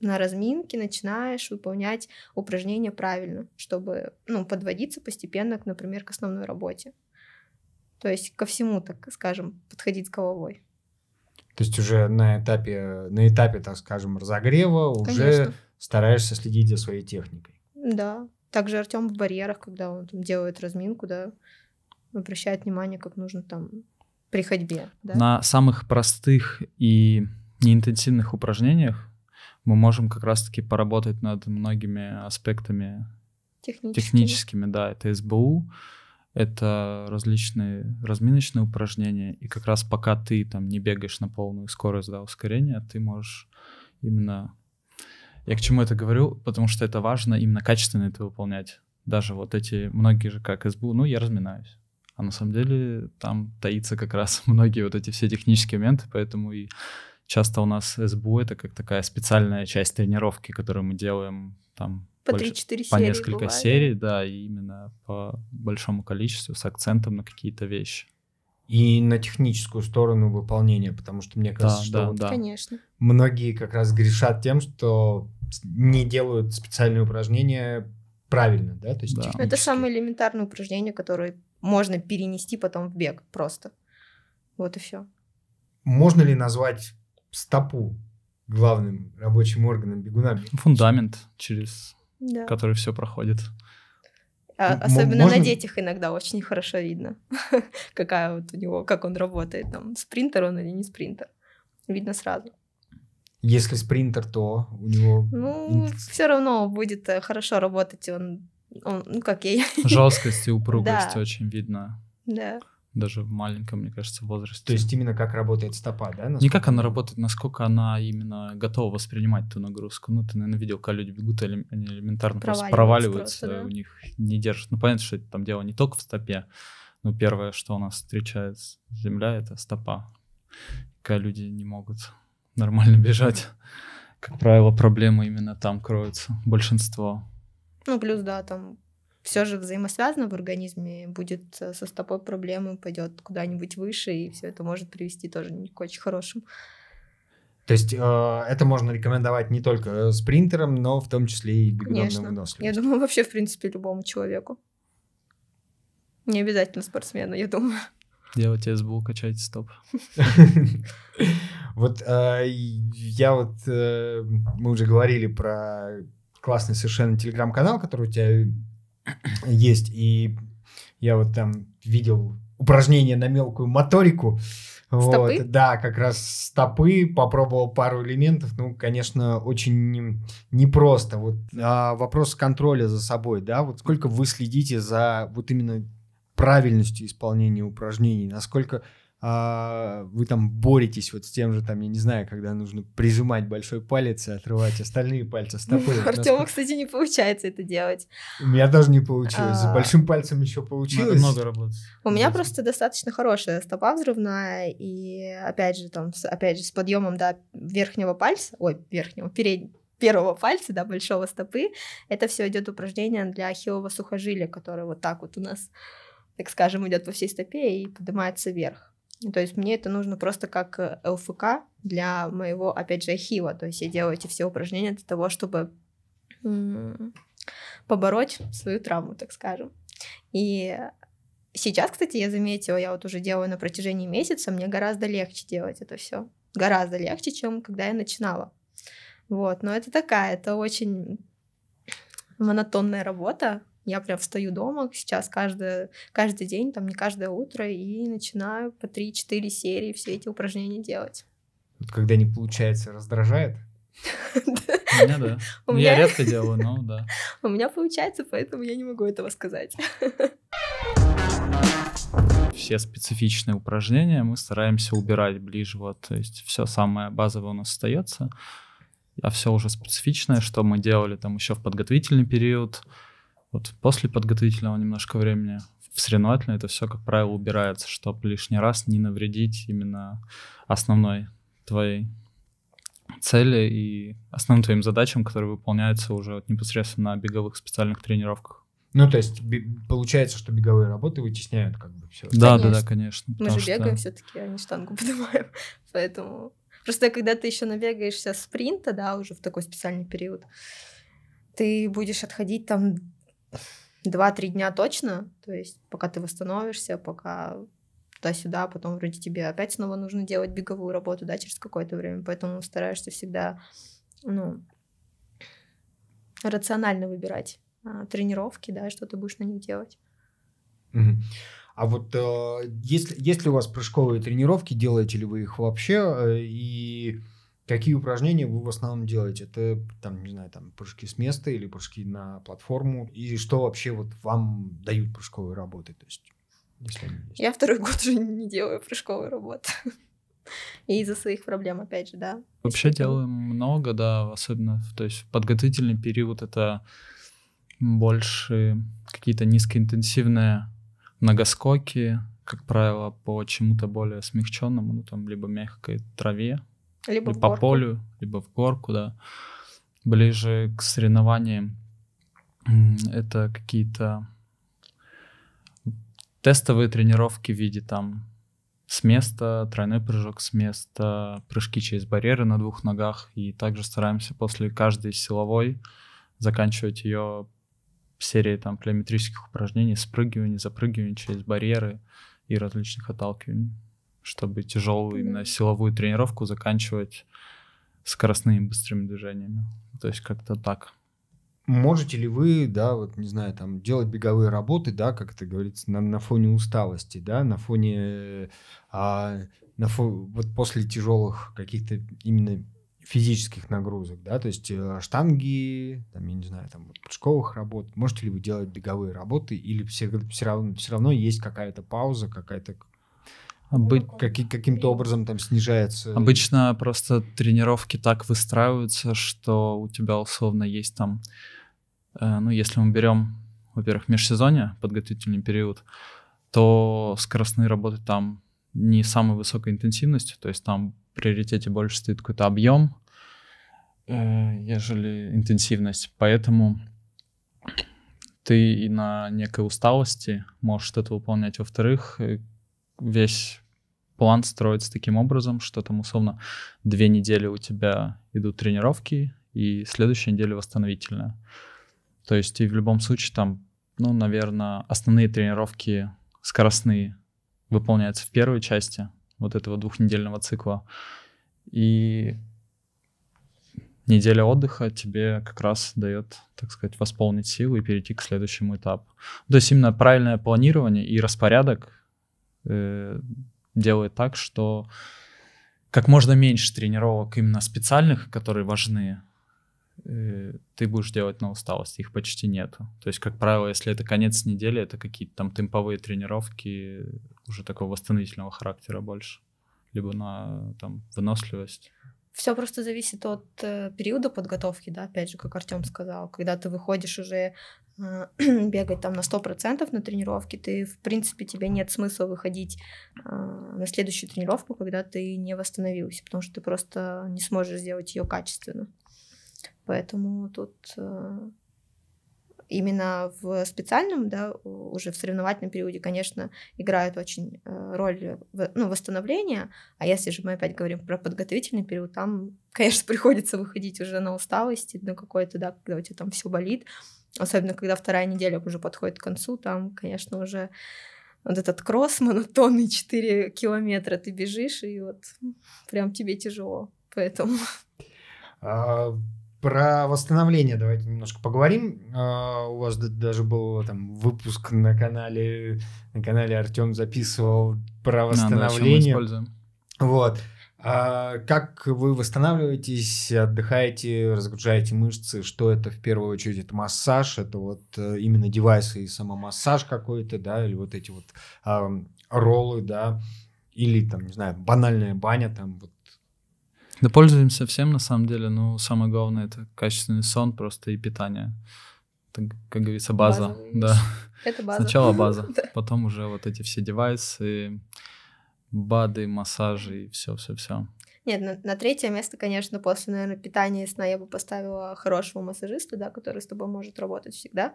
на разминке начинаешь выполнять упражнения правильно, чтобы ну, подводиться постепенно, например, к основной работе. То есть ко всему, так скажем, подходить с головой. То есть уже на этапе, на этапе, так скажем, разогрева Конечно. уже стараешься следить за своей техникой. Да. Также Артем в барьерах, когда он там делает разминку, да, обращает внимание, как нужно там при ходьбе. Да? На самых простых и неинтенсивных упражнениях мы можем как раз-таки поработать над многими аспектами техническими, техническими да, это СБУ, это различные разминочные упражнения. И как раз пока ты там не бегаешь на полную скорость, да, ускорение ты можешь именно... Я к чему это говорю? Потому что это важно именно качественно это выполнять. Даже вот эти многие же как СБУ, ну, я разминаюсь. А на самом деле там таится как раз многие вот эти все технические моменты, поэтому и часто у нас СБУ — это как такая специальная часть тренировки, которую мы делаем там по 3-4 серии. По несколько бывает. серий, да, именно по большому количеству, с акцентом на какие-то вещи. И на техническую сторону выполнения, потому что мне кажется, да, что да, вот да. Конечно. многие как раз грешат тем, что не делают специальные упражнения правильно, да, то есть да. Это самое элементарное упражнение, которое можно перенести потом в бег просто. Вот и все. Можно ли назвать стопу главным рабочим органом бегуна? Фундамент через да. который все проходит. А, особенно Можно... на детях иногда очень хорошо видно, какая вот у него, как он работает, там, спринтер он или не спринтер. Видно сразу. Если спринтер, то у него... Ну, все равно будет э, хорошо работать, он, он ну, как я. Жесткость и упругость да. очень видно. Да даже в маленьком, мне кажется, возрасте. То есть именно как работает стопа, да? Насколько... Не как она работает, насколько она именно готова воспринимать ту нагрузку. Ну, ты, наверное, видел, когда люди бегут, они элементарно просто проваливаются, просто, да? у них не держат. Ну, понятно, что это там дело не только в стопе, но первое, что у нас встречает земля, это стопа. Когда люди не могут нормально бежать, как правило, проблемы именно там кроются, большинство. Ну, плюс, да, там все же взаимосвязано в организме, будет э, со стопой проблемы, пойдет куда-нибудь выше, и все это может привести тоже не к очень хорошим. То есть э, это можно рекомендовать не только э, спринтерам, но в том числе и бегунам на выносливость. Я думаю, вообще, в принципе, любому человеку. Не обязательно спортсмену, я думаю. Делать СБУ, качать стоп. Вот э, я вот, мы уже говорили про классный совершенно телеграм-канал, который у тебя есть. И я вот там видел упражнение на мелкую моторику. Стопы? Вот, да, как раз стопы, попробовал пару элементов, ну, конечно, очень непросто. Вот а вопрос контроля за собой, да, вот сколько вы следите за вот именно правильностью исполнения упражнений, насколько а, вы там боретесь вот с тем же, там, я не знаю, когда нужно прижимать большой палец и отрывать остальные пальцы стопы. У кстати, не получается это делать. У меня даже не получилось. За а. большим пальцем еще получилось. Много работы. У меня просто достаточно хорошая стопа взрывная, и опять же, там, опять же, с подъемом до верхнего пальца, ой, верхнего, переднего, первого пальца, да, большого стопы, это все идет упражнение для ахиллового сухожилия, которое вот так вот у нас, так скажем, идет по всей стопе и поднимается вверх. Ну, то есть мне это нужно просто как э, ЛФК для моего, опять же, архива. То есть я делаю эти все упражнения для того, чтобы побороть свою травму, так скажем. И сейчас, кстати, я заметила, я вот уже делаю на протяжении месяца, мне гораздо легче делать это все. Гораздо легче, чем когда я начинала. Вот, но это такая, это очень монотонная работа, я прям встаю дома сейчас каждый каждый день, там не каждое утро, и начинаю по 3-4 серии все эти упражнения делать. когда не получается, раздражает? У Меня да. Я редко делаю, но да. У меня получается, поэтому я не могу этого сказать. Все специфичные упражнения мы стараемся убирать ближе, вот, то есть все самое базовое у нас остается, а все уже специфичное, что мы делали там еще в подготовительный период, вот после подготовительного немножко времени в соревновательной это все, как правило, убирается, чтобы лишний раз не навредить именно основной твоей цели и основным твоим задачам, которые выполняются уже вот непосредственно на беговых специальных тренировках. Ну, то есть получается, что беговые работы вытесняют как бы все. Да, конечно. да, да, конечно. Мы же бегаем все-таки, а не штангу поднимаем, поэтому... Просто когда ты еще набегаешься спринта, да, уже в такой специальный период, ты будешь отходить там два-три дня точно, то есть пока ты восстановишься, пока туда-сюда, а потом вроде тебе опять снова нужно делать беговую работу, да, через какое-то время, поэтому стараешься всегда, ну, рационально выбирать а, тренировки, да, что ты будешь на них делать. Угу. А вот э, если, если у вас прыжковые тренировки, делаете ли вы их вообще, э, и Какие упражнения вы в основном делаете? Это, там, не знаю, там, прыжки с места или прыжки на платформу? И что вообще вот вам дают прыжковые работы? То есть, есть? Я второй год уже не делаю прыжковые работы. И из-за своих проблем, опять же, да. Вообще делаем много, да, особенно, то есть подготовительный период это больше какие-то низкоинтенсивные многоскоки, как правило, по чему-то более смягченному, ну, там, либо мягкой траве, либо, либо по полю, либо в горку, да. Ближе к соревнованиям это какие-то тестовые тренировки в виде там с места, тройной прыжок с места, прыжки через барьеры на двух ногах. И также стараемся после каждой силовой заканчивать ее серией там плеометрических упражнений, спрыгиваний, запрыгиваний через барьеры и различных отталкиваний чтобы тяжелую именно силовую тренировку заканчивать скоростными быстрыми движениями. То есть как-то так. Можете ли вы, да, вот не знаю, там делать беговые работы, да, как это говорится, на, на фоне усталости, да, на фоне, а, на фо, вот после тяжелых каких-то именно физических нагрузок, да, то есть э, штанги, там, я не знаю, там, прыжковых работ, можете ли вы делать беговые работы, или все, все, равно, все равно есть какая-то пауза, какая-то Обы... Как, каким-то образом там снижается. Обычно просто тренировки так выстраиваются, что у тебя условно есть там, э, ну, если мы берем, во-первых, межсезонье, подготовительный период, то скоростные работы там не самой высокой интенсивностью, то есть там в приоритете больше стоит какой-то объем, э, ежели интенсивность. Поэтому ты и на некой усталости можешь это выполнять. Во-вторых, э, весь план строится таким образом, что там условно две недели у тебя идут тренировки, и следующая неделя восстановительная. То есть и в любом случае там, ну, наверное, основные тренировки скоростные выполняются в первой части вот этого двухнедельного цикла. И неделя отдыха тебе как раз дает, так сказать, восполнить силы и перейти к следующему этапу. То есть именно правильное планирование и распорядок э, делает так, что как можно меньше тренировок именно специальных, которые важны, э, ты будешь делать на усталость, их почти нету. То есть, как правило, если это конец недели, это какие-то там темповые тренировки уже такого восстановительного характера больше, либо на там выносливость. Все просто зависит от э, периода подготовки, да, опять же, как Артем сказал, когда ты выходишь уже а, бегать там на 100% на тренировке, ты, в принципе, тебе нет смысла выходить э, на следующую тренировку, когда ты не восстановился, потому что ты просто не сможешь сделать ее качественно. Поэтому тут э, именно в специальном, да, уже в соревновательном периоде, конечно, играет очень э, роль в, ну, восстановления, а если же мы опять говорим про подготовительный период, там, конечно, приходится выходить уже на усталость, на какое-то, да, когда у тебя там все болит, Особенно, когда вторая неделя уже подходит к концу, там, конечно, уже вот этот кросс монотонный 4 километра ты бежишь, и вот прям тебе тяжело, поэтому... А, про восстановление давайте немножко поговорим. А, у вас даже был там выпуск на канале, на канале Артем записывал про восстановление. Да, да, вот. А как вы восстанавливаетесь, отдыхаете, разгружаете мышцы? Что это в первую очередь? Это массаж, это вот э, именно девайсы и самомассаж какой-то, да, или вот эти вот э, роллы, да, или там, не знаю, банальная баня, там вот да пользуемся всем, на самом деле, но ну, самое главное — это качественный сон просто и питание. Это, как говорится, база. база. Да. Это база. Сначала база, потом уже вот эти все девайсы, БАДы, массажи и все-все-все. Нет, на, на третье место, конечно, после, наверное, питания и сна я бы поставила хорошего массажиста, да, который с тобой может работать всегда,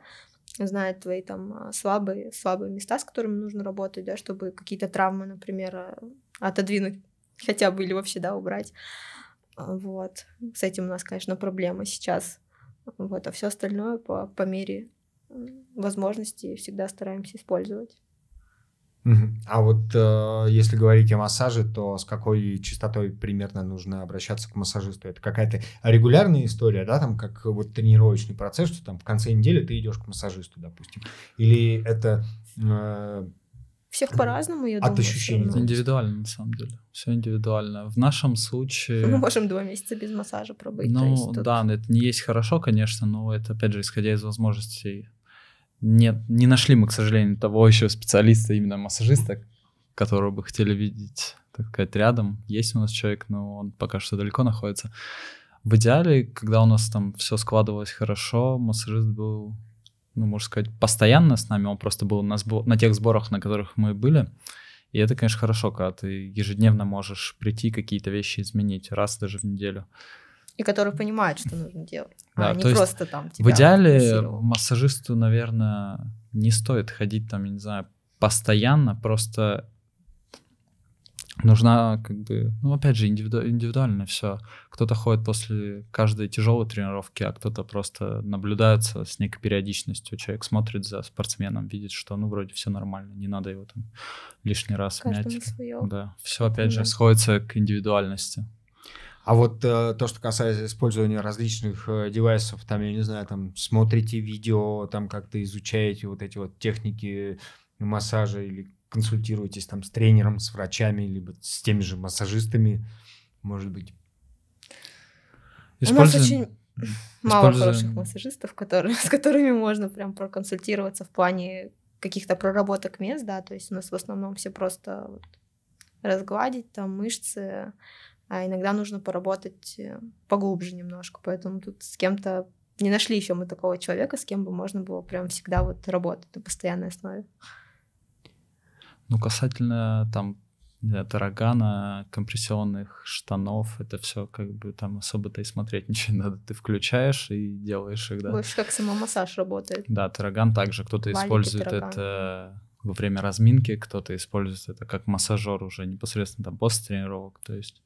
знает твои там а, слабые, слабые места, с которыми нужно работать, да, чтобы какие-то травмы, например, а, отодвинуть хотя бы или вообще, да, убрать. А, вот. С этим у нас, конечно, проблемы сейчас. Вот, а все остальное по, по мере возможностей всегда стараемся использовать. А вот э, если говорить о массаже, то с какой частотой примерно нужно обращаться к массажисту? Это какая-то регулярная история, да, там как вот тренировочный процесс, что там в конце недели ты идешь к массажисту, допустим, или это э, всех по-разному, я от думаю. От ощущений. Это индивидуально, на самом деле. Все индивидуально. В нашем случае... Мы можем два месяца без массажа пробыть. Ну, тут... да, это не есть хорошо, конечно, но это, опять же, исходя из возможностей нет, не нашли мы, к сожалению, того еще специалиста, именно массажиста, которого бы хотели видеть, так сказать, рядом. Есть у нас человек, но он пока что далеко находится. В идеале, когда у нас там все складывалось хорошо, массажист был, ну, можно сказать, постоянно с нами. Он просто был на, сбо- на тех сборах, на которых мы были. И это, конечно, хорошо, когда ты ежедневно можешь прийти какие-то вещи изменить, раз даже в неделю и которые понимают, что нужно делать. А да, а не просто там тебя В идеале массажисту, наверное, не стоит ходить там, не знаю, постоянно, просто нужна как бы, ну опять же, индивиду- индивидуально все. Кто-то ходит после каждой тяжелой тренировки, а кто-то просто наблюдается с некой периодичностью. Человек смотрит за спортсменом, видит, что ну вроде все нормально, не надо его там лишний раз Каждому мять. Свое. Да, все опять же сходится к индивидуальности. А вот э, то, что касается использования различных э, девайсов, там, я не знаю, там, смотрите видео, там, как-то изучаете вот эти вот техники массажа или консультируетесь там с тренером, с врачами, либо с теми же массажистами, может быть. Используем... У нас очень мало хороших массажистов, которые, с которыми можно прям проконсультироваться в плане каких-то проработок мест, да, то есть у нас в основном все просто вот разгладить там мышцы, а иногда нужно поработать э, поглубже немножко, поэтому тут с кем-то не нашли еще мы такого человека, с кем бы можно было прям всегда вот работать на постоянной основе. Ну, касательно там тарагана, компрессионных штанов, это все как бы там особо-то и смотреть ничего не надо. Ты включаешь и делаешь их, да. Больше как самомассаж работает. Да, тараган также кто-то использует тараган. это во время разминки, кто-то использует это как массажер уже непосредственно там после тренировок, то есть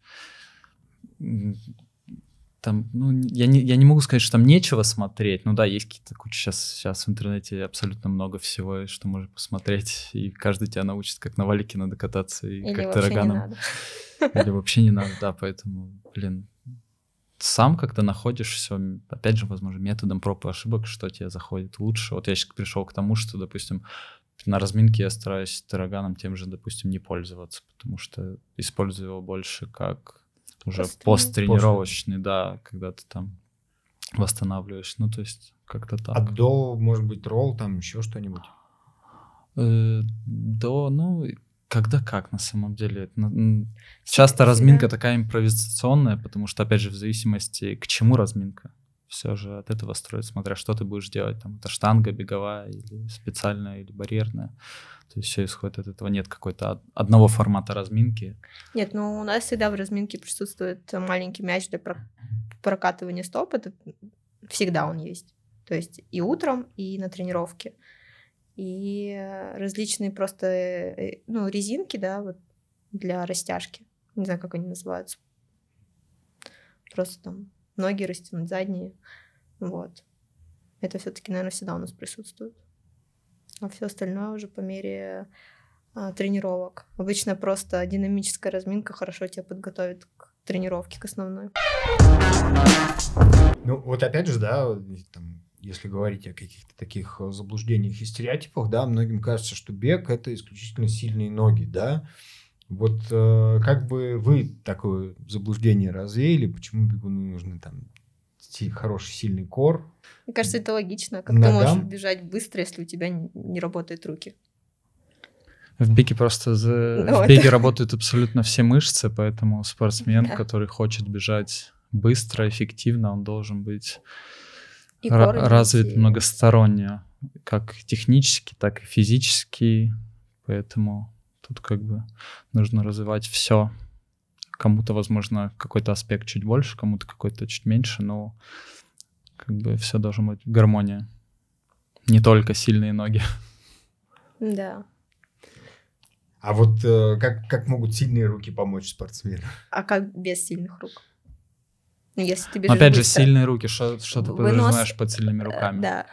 там, ну, я не, я не могу сказать, что там нечего смотреть. Ну да, есть какие-то куча сейчас, сейчас в интернете абсолютно много всего, что можно посмотреть, и каждый тебя научит, как на валике надо кататься, и Или как тараганом. Или вообще не надо, да, поэтому, блин, сам как-то находишь все, опять же, возможно, методом проб и ошибок, что тебе заходит лучше. Вот я сейчас пришел к тому, что, допустим, на разминке я стараюсь тараганом тем же, допустим, не пользоваться, потому что использую его больше как уже посттренировочный, да, когда ты там восстанавливаешь. Ну, то есть как-то так. А до, может быть, ролл, там еще что-нибудь? Э, до, ну, когда как на самом деле. Часто разминка такая импровизационная, потому что, опять же, в зависимости к чему разминка все же от этого строить, смотря что ты будешь делать, там это штанга беговая или специальная, или барьерная. То есть все исходит от этого, нет какой-то одного формата разминки. Нет, ну у нас всегда в разминке присутствует маленький мяч для прокатывания стоп, это всегда он есть. То есть и утром, и на тренировке. И различные просто, э, э, ну, резинки, да, вот для растяжки. Не знаю, как они называются. Просто там ноги растянуть, задние. Вот. Это все-таки, наверное, всегда у нас присутствует. А все остальное уже по мере а, тренировок. Обычно просто динамическая разминка хорошо тебя подготовит к тренировке, к основной. Ну, вот опять же, да, там, если говорить о каких-то таких э, заблуждениях и стереотипах, да, многим кажется, что бег это исключительно сильные ноги, да. Вот э, как бы вы такое заблуждение развеяли, почему бегуну нужны там хороший сильный кор? Мне кажется, это логично. Как ногам? ты можешь бежать быстро, если у тебя не работают руки? В беге просто за... ну, в беге работают абсолютно все мышцы, поэтому спортсмен, да. который хочет бежать быстро, эффективно, он должен быть р- развит и... многосторонне, как технически, так и физически, поэтому Тут как бы нужно развивать все. Кому-то, возможно, какой-то аспект чуть больше, кому-то какой-то чуть меньше, но как бы все должно быть гармония. Не только сильные ноги. Да. А вот э, как, как могут сильные руки помочь спортсмену? А как без сильных рук? Ну, если ты бежишь Опять быстро. же, сильные руки, что, что ты Вынос... подразумеваешь под сильными э, руками? Да.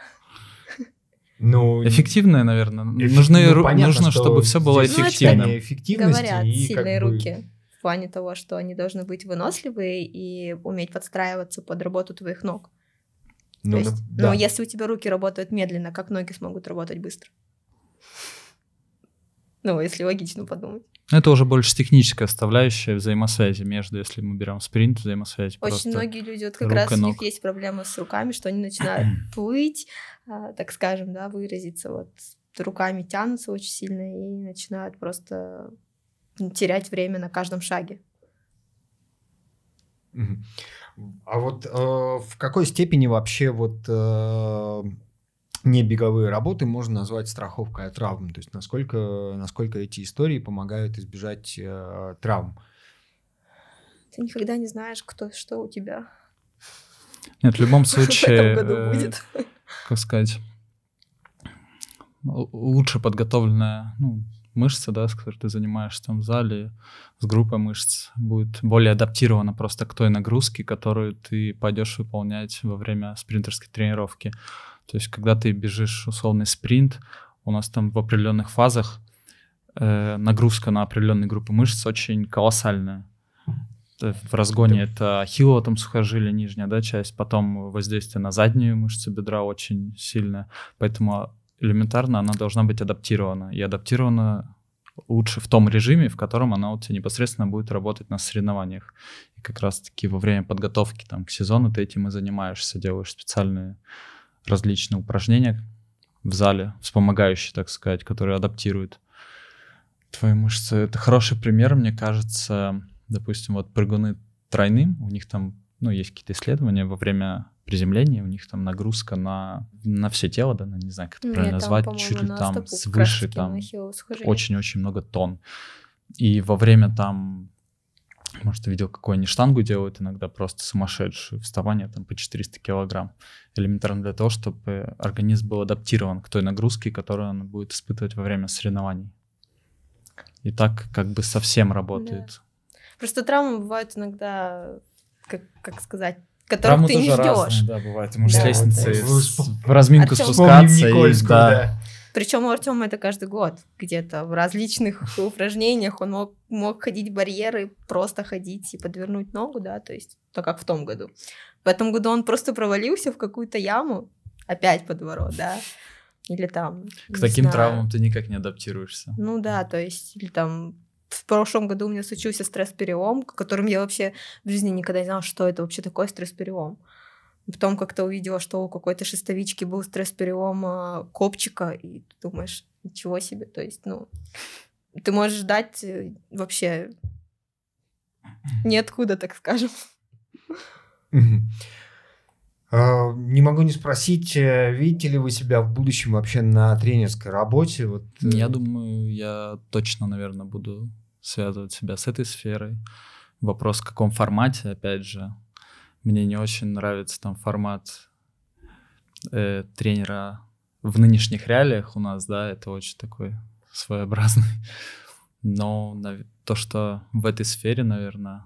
Ну, эффективное, наверное. Эффективное, Нужны, ну, понятно, нужно, что чтобы все было эффективно. Говорят, и сильные руки. Бы... В плане того, что они должны быть выносливые и уметь подстраиваться под работу твоих ног. Ну, То есть, да. Но ну, если у тебя руки работают медленно, как ноги смогут работать быстро? Ну, если логично подумать. Это уже больше техническая составляющая взаимосвязи между, если мы берем спринт, взаимосвязь. Очень многие люди, вот как раз ног. у них есть проблемы с руками, что они начинают плыть, а, так скажем, да, выразиться, вот руками тянутся очень сильно и начинают просто терять время на каждом шаге. А вот э, в какой степени вообще вот э, не беговые работы можно назвать страховкой от травм? То есть насколько, насколько эти истории помогают избежать э, травм? Ты никогда не знаешь, кто что у тебя. Нет, в любом случае... В этом году э, будет как сказать, лучше подготовленная ну, мышца, да, с которой ты занимаешься там в зале, с группой мышц, будет более адаптирована просто к той нагрузке, которую ты пойдешь выполнять во время спринтерской тренировки. То есть, когда ты бежишь условный спринт, у нас там в определенных фазах э, нагрузка на определенные группы мышц очень колоссальная в разгоне да. это хило там сухожилие, нижняя да, часть, потом воздействие на заднюю мышцу бедра очень сильное, поэтому элементарно она должна быть адаптирована, и адаптирована лучше в том режиме, в котором она у тебя непосредственно будет работать на соревнованиях. И как раз-таки во время подготовки там, к сезону ты этим и занимаешься, делаешь специальные различные упражнения в зале, вспомогающие, так сказать, которые адаптируют твои мышцы. Это хороший пример, мне кажется, допустим, вот прыгуны тройным, у них там, ну, есть какие-то исследования во время приземления, у них там нагрузка на, на все тело, да, на, не знаю, как это ну, правильно Нет, назвать, там, чуть ли там свыше там очень-очень много тонн. И во время там может, видел, какую они штангу делают иногда, просто сумасшедшие вставание там по 400 килограмм. Элементарно для того, чтобы организм был адаптирован к той нагрузке, которую он будет испытывать во время соревнований. И так как бы совсем работает. Просто травмы бывают иногда, как, как сказать, которые Травмы ты не ждешь. да, бывает. Ты можешь да. с лестницы в разминку Артём... спускаться. и, да. да. Причем у Артема это каждый год где-то в различных упражнениях он мог, мог ходить барьеры, просто ходить и подвернуть ногу, да, то есть то, как в том году. В этом году он просто провалился в какую-то яму, опять под да, или там... К таким знаю. травмам ты никак не адаптируешься. Ну да, то есть, или там в прошлом году у меня случился стресс-перелом, которым я вообще в жизни никогда не знала, что это вообще такое стресс-перелом. Потом как-то увидела, что у какой-то шестовички был стресс-перелом а, копчика, и ты думаешь, ничего себе, то есть, ну, ты можешь ждать э, вообще ниоткуда, так скажем. А, не могу не спросить, э, видите ли вы себя в будущем вообще на тренерской работе? Вот... Я э, думаю, я точно, наверное, буду связывать себя с этой сферой. Вопрос, в каком формате, опять же. Мне не очень нравится там формат э, тренера в нынешних реалиях у нас, да, это очень такой своеобразный. Но то, что в этой сфере, наверное,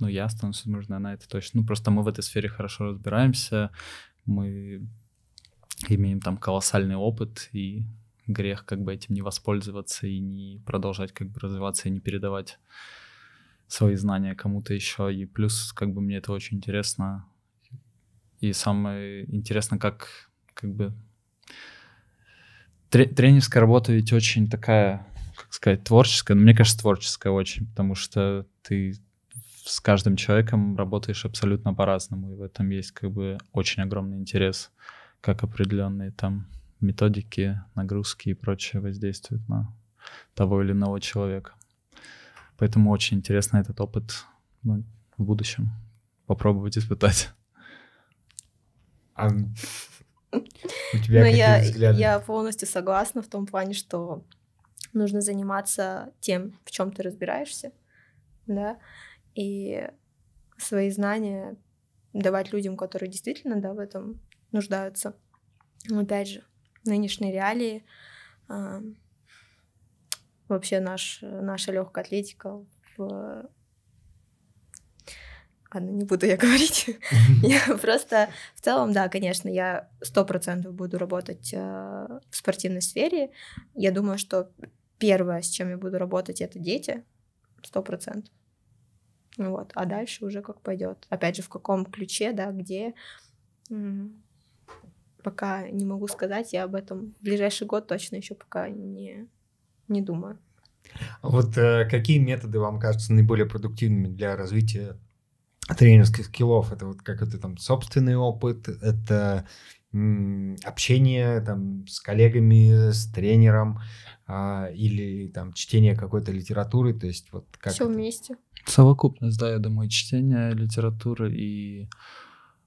ну, я станусь, нужна на это точно. Ну, просто мы в этой сфере хорошо разбираемся, мы имеем там колоссальный опыт, и грех как бы этим не воспользоваться и не продолжать как бы развиваться и не передавать свои знания кому-то еще. И плюс как бы мне это очень интересно. И самое интересно, как как бы тренерская работа ведь очень такая, как сказать, творческая. Но ну, мне кажется, творческая очень, потому что ты с каждым человеком работаешь абсолютно по-разному, и в этом есть как бы очень огромный интерес, как определенные там методики, нагрузки и прочее воздействуют на того или иного человека. Поэтому очень интересно этот опыт ну, в будущем попробовать испытать. А у тебя Но ну, я, взгляды? я полностью согласна в том плане, что нужно заниматься тем, в чем ты разбираешься, да, и свои знания давать людям, которые действительно да, в этом нуждаются. Опять же, нынешние реалии. Вообще наш, наша легкая атлетика в Ладно, не буду я говорить. я просто в целом, да, конечно, я сто процентов буду работать э, в спортивной сфере. Я думаю, что первое, с чем я буду работать, это дети, сто процентов. Вот, а дальше уже как пойдет. Опять же, в каком ключе, да, где. Пока не могу сказать, я об этом в ближайший год точно еще пока не, не думаю. А вот э, какие методы вам кажутся наиболее продуктивными для развития тренерских скиллов? Это вот как это там собственный опыт, это общение там с коллегами, с тренером а, или там чтение какой-то литературы, то есть вот как все это? вместе. Совокупность, да, я думаю, чтение литературы и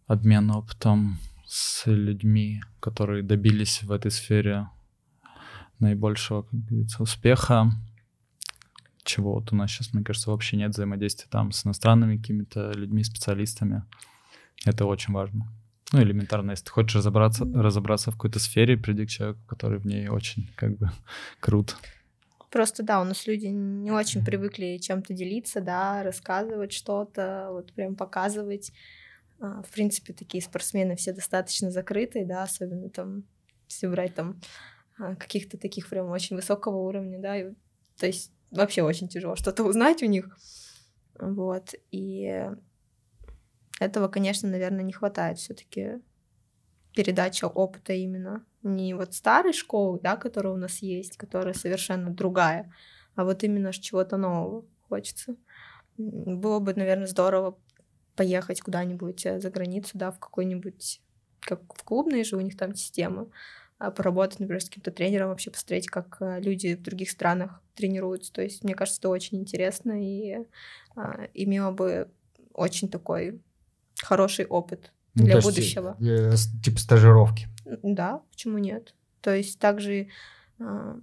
обмен опытом с людьми, которые добились в этой сфере наибольшего, как говорится, успеха, чего вот у нас сейчас, мне кажется, вообще нет взаимодействия там с иностранными какими-то людьми, специалистами. Это очень важно. Ну, элементарно, если ты хочешь разобраться, разобраться в какой-то сфере, приди к человеку, который в ней очень, как бы, крут. Просто, да, у нас люди не очень привыкли чем-то делиться, да, рассказывать что-то, вот прям показывать. А, в принципе, такие спортсмены все достаточно закрытые, да, особенно там, если брать там а, каких-то таких прям очень высокого уровня, да, и, то есть вообще очень тяжело что-то узнать у них, вот, и этого, конечно, наверное, не хватает все-таки передача опыта именно не вот старой школы, да, которая у нас есть, которая совершенно другая, а вот именно чего-то нового хочется. Было бы, наверное, здорово поехать куда-нибудь э, за границу, да, в какой-нибудь, как в клубные же у них там системы а, поработать, например, с каким-то тренером, вообще посмотреть, как э, люди в других странах тренируются. То есть, мне кажется, это очень интересно и а, имело бы очень такой хороший опыт ну, для будущего. Есть, типа стажировки. Да, почему нет? То есть также а,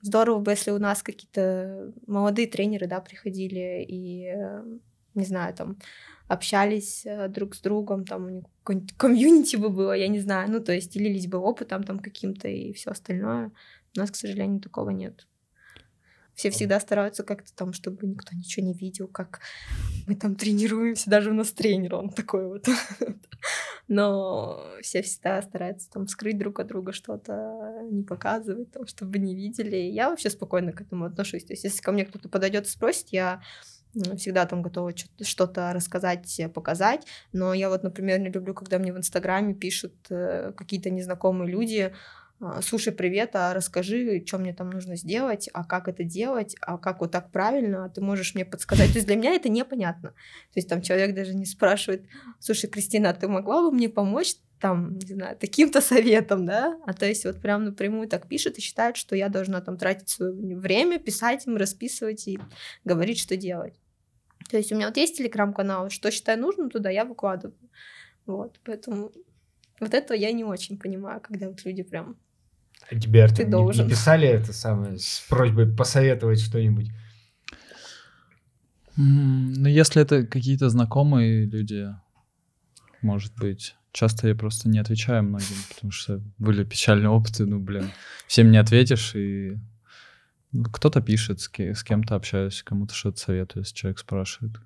здорово бы, если у нас какие-то молодые тренеры, да, приходили и э, не знаю, там, общались э, друг с другом, там у них какое-нибудь комьюнити бы было, я не знаю, ну, то есть делились бы опытом там каким-то и все остальное. У нас, к сожалению, такого нет. Все а всегда стараются как-то там, чтобы никто ничего не видел, как мы там тренируемся, даже у нас тренер, он такой вот. Но все всегда стараются там скрыть друг от друга что-то, не показывать, там, чтобы не видели. Я вообще спокойно к этому отношусь. То есть, если ко мне кто-то подойдет и спросит, я всегда там готова что-то рассказать, э, показать, но я вот, например, не люблю, когда мне в Инстаграме пишут э, какие-то незнакомые люди, а, слушай, привет, а расскажи, что мне там нужно сделать, а как это делать, а как вот так правильно, а ты можешь мне подсказать. То есть для меня это непонятно. То есть там человек даже не спрашивает, слушай, Кристина, а ты могла бы мне помочь там, не знаю, таким-то советом, да? А то есть вот прям напрямую так пишет и считают, что я должна там тратить свое время, писать им, расписывать и говорить, что делать. То есть у меня вот есть телеграм-канал, что считаю нужным, туда я выкладываю. Вот, поэтому вот этого я не очень понимаю, когда вот люди прям... А тебе, ты должен. Не, не писали это самое с просьбой посоветовать что-нибудь? Mm, ну, если это какие-то знакомые люди, может быть. Часто я просто не отвечаю многим, потому что были печальные опыты, ну, блин, всем не ответишь, и кто-то пишет, с, кем- то общаюсь, кому-то что-то советую, если человек спрашивает.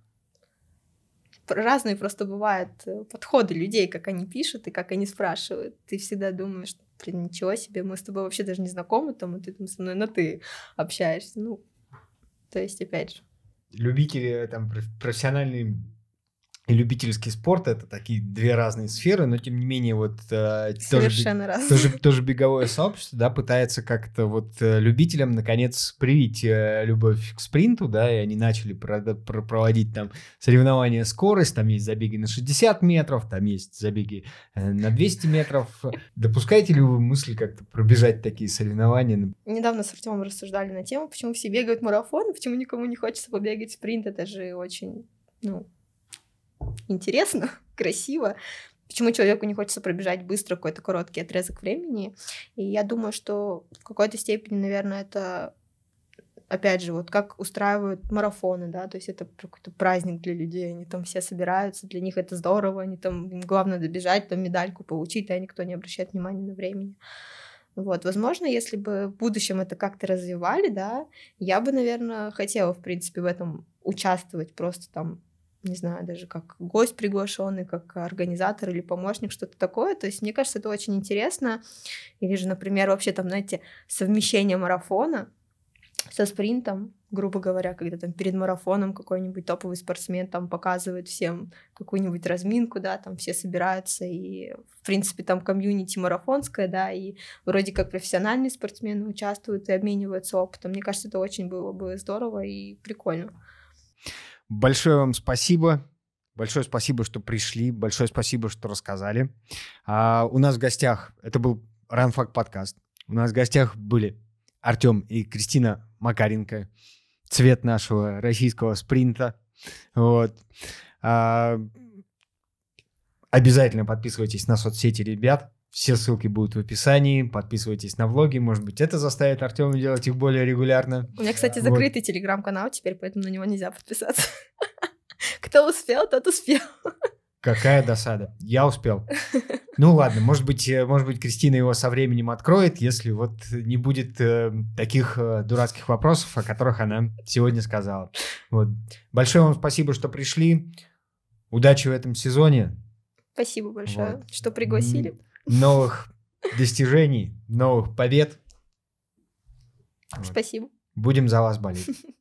Разные просто бывают э, подходы людей, как они пишут и как они спрашивают. Ты всегда думаешь, блин, ничего себе, мы с тобой вообще даже не знакомы, там, и ты там со мной на «ты» общаешься. Ну, то есть, опять же. Любители, э, там, профессиональные и любительский спорт это такие две разные сферы, но тем не менее вот э, Совершенно тоже, тоже тоже беговое сообщество, да, пытается как-то вот э, любителям наконец привить э, любовь к спринту, да, и они начали про, про, проводить там соревнования скорость, там есть забеги на 60 метров, там есть забеги э, на 200 метров. Допускаете ли вы мысли как-то пробежать такие соревнования? Недавно с Артемом рассуждали на тему, почему все бегают марафон, почему никому не хочется побегать спринт, это же очень, ну интересно, красиво, почему человеку не хочется пробежать быстро какой-то короткий отрезок времени. И я думаю, что в какой-то степени, наверное, это опять же, вот как устраивают марафоны, да, то есть это какой-то праздник для людей, они там все собираются, для них это здорово, они там, им главное добежать, там медальку получить, а никто не обращает внимания на времени. Вот, возможно, если бы в будущем это как-то развивали, да, я бы, наверное, хотела, в принципе, в этом участвовать, просто там не знаю, даже как гость приглашенный, как организатор или помощник, что-то такое. То есть, мне кажется, это очень интересно. Или же, например, вообще там, знаете, совмещение марафона со спринтом, грубо говоря, когда там перед марафоном какой-нибудь топовый спортсмен там показывает всем какую-нибудь разминку, да, там все собираются, и, в принципе, там комьюнити марафонское, да, и вроде как профессиональные спортсмены участвуют и обмениваются опытом. Мне кажется, это очень было бы здорово и прикольно. Большое вам спасибо. Большое спасибо, что пришли. Большое спасибо, что рассказали. А, у нас в гостях, это был Ранфак подкаст. У нас в гостях были Артем и Кристина Макаренко, цвет нашего российского спринта. Вот. А, обязательно подписывайтесь на соцсети ребят. Все ссылки будут в описании. Подписывайтесь на влоги. Может быть, это заставит Артема делать их более регулярно. У меня, кстати, закрытый вот. телеграм-канал теперь, поэтому на него нельзя подписаться. Кто успел, тот успел. Какая досада. Я успел. Ну ладно, может быть, э, может быть, Кристина его со временем откроет, если вот не будет э, таких э, дурацких вопросов, о которых она сегодня сказала. Вот. Большое вам спасибо, что пришли. Удачи в этом сезоне. Спасибо большое, вот. что пригласили новых достижений, новых побед. Спасибо. Будем за вас болеть.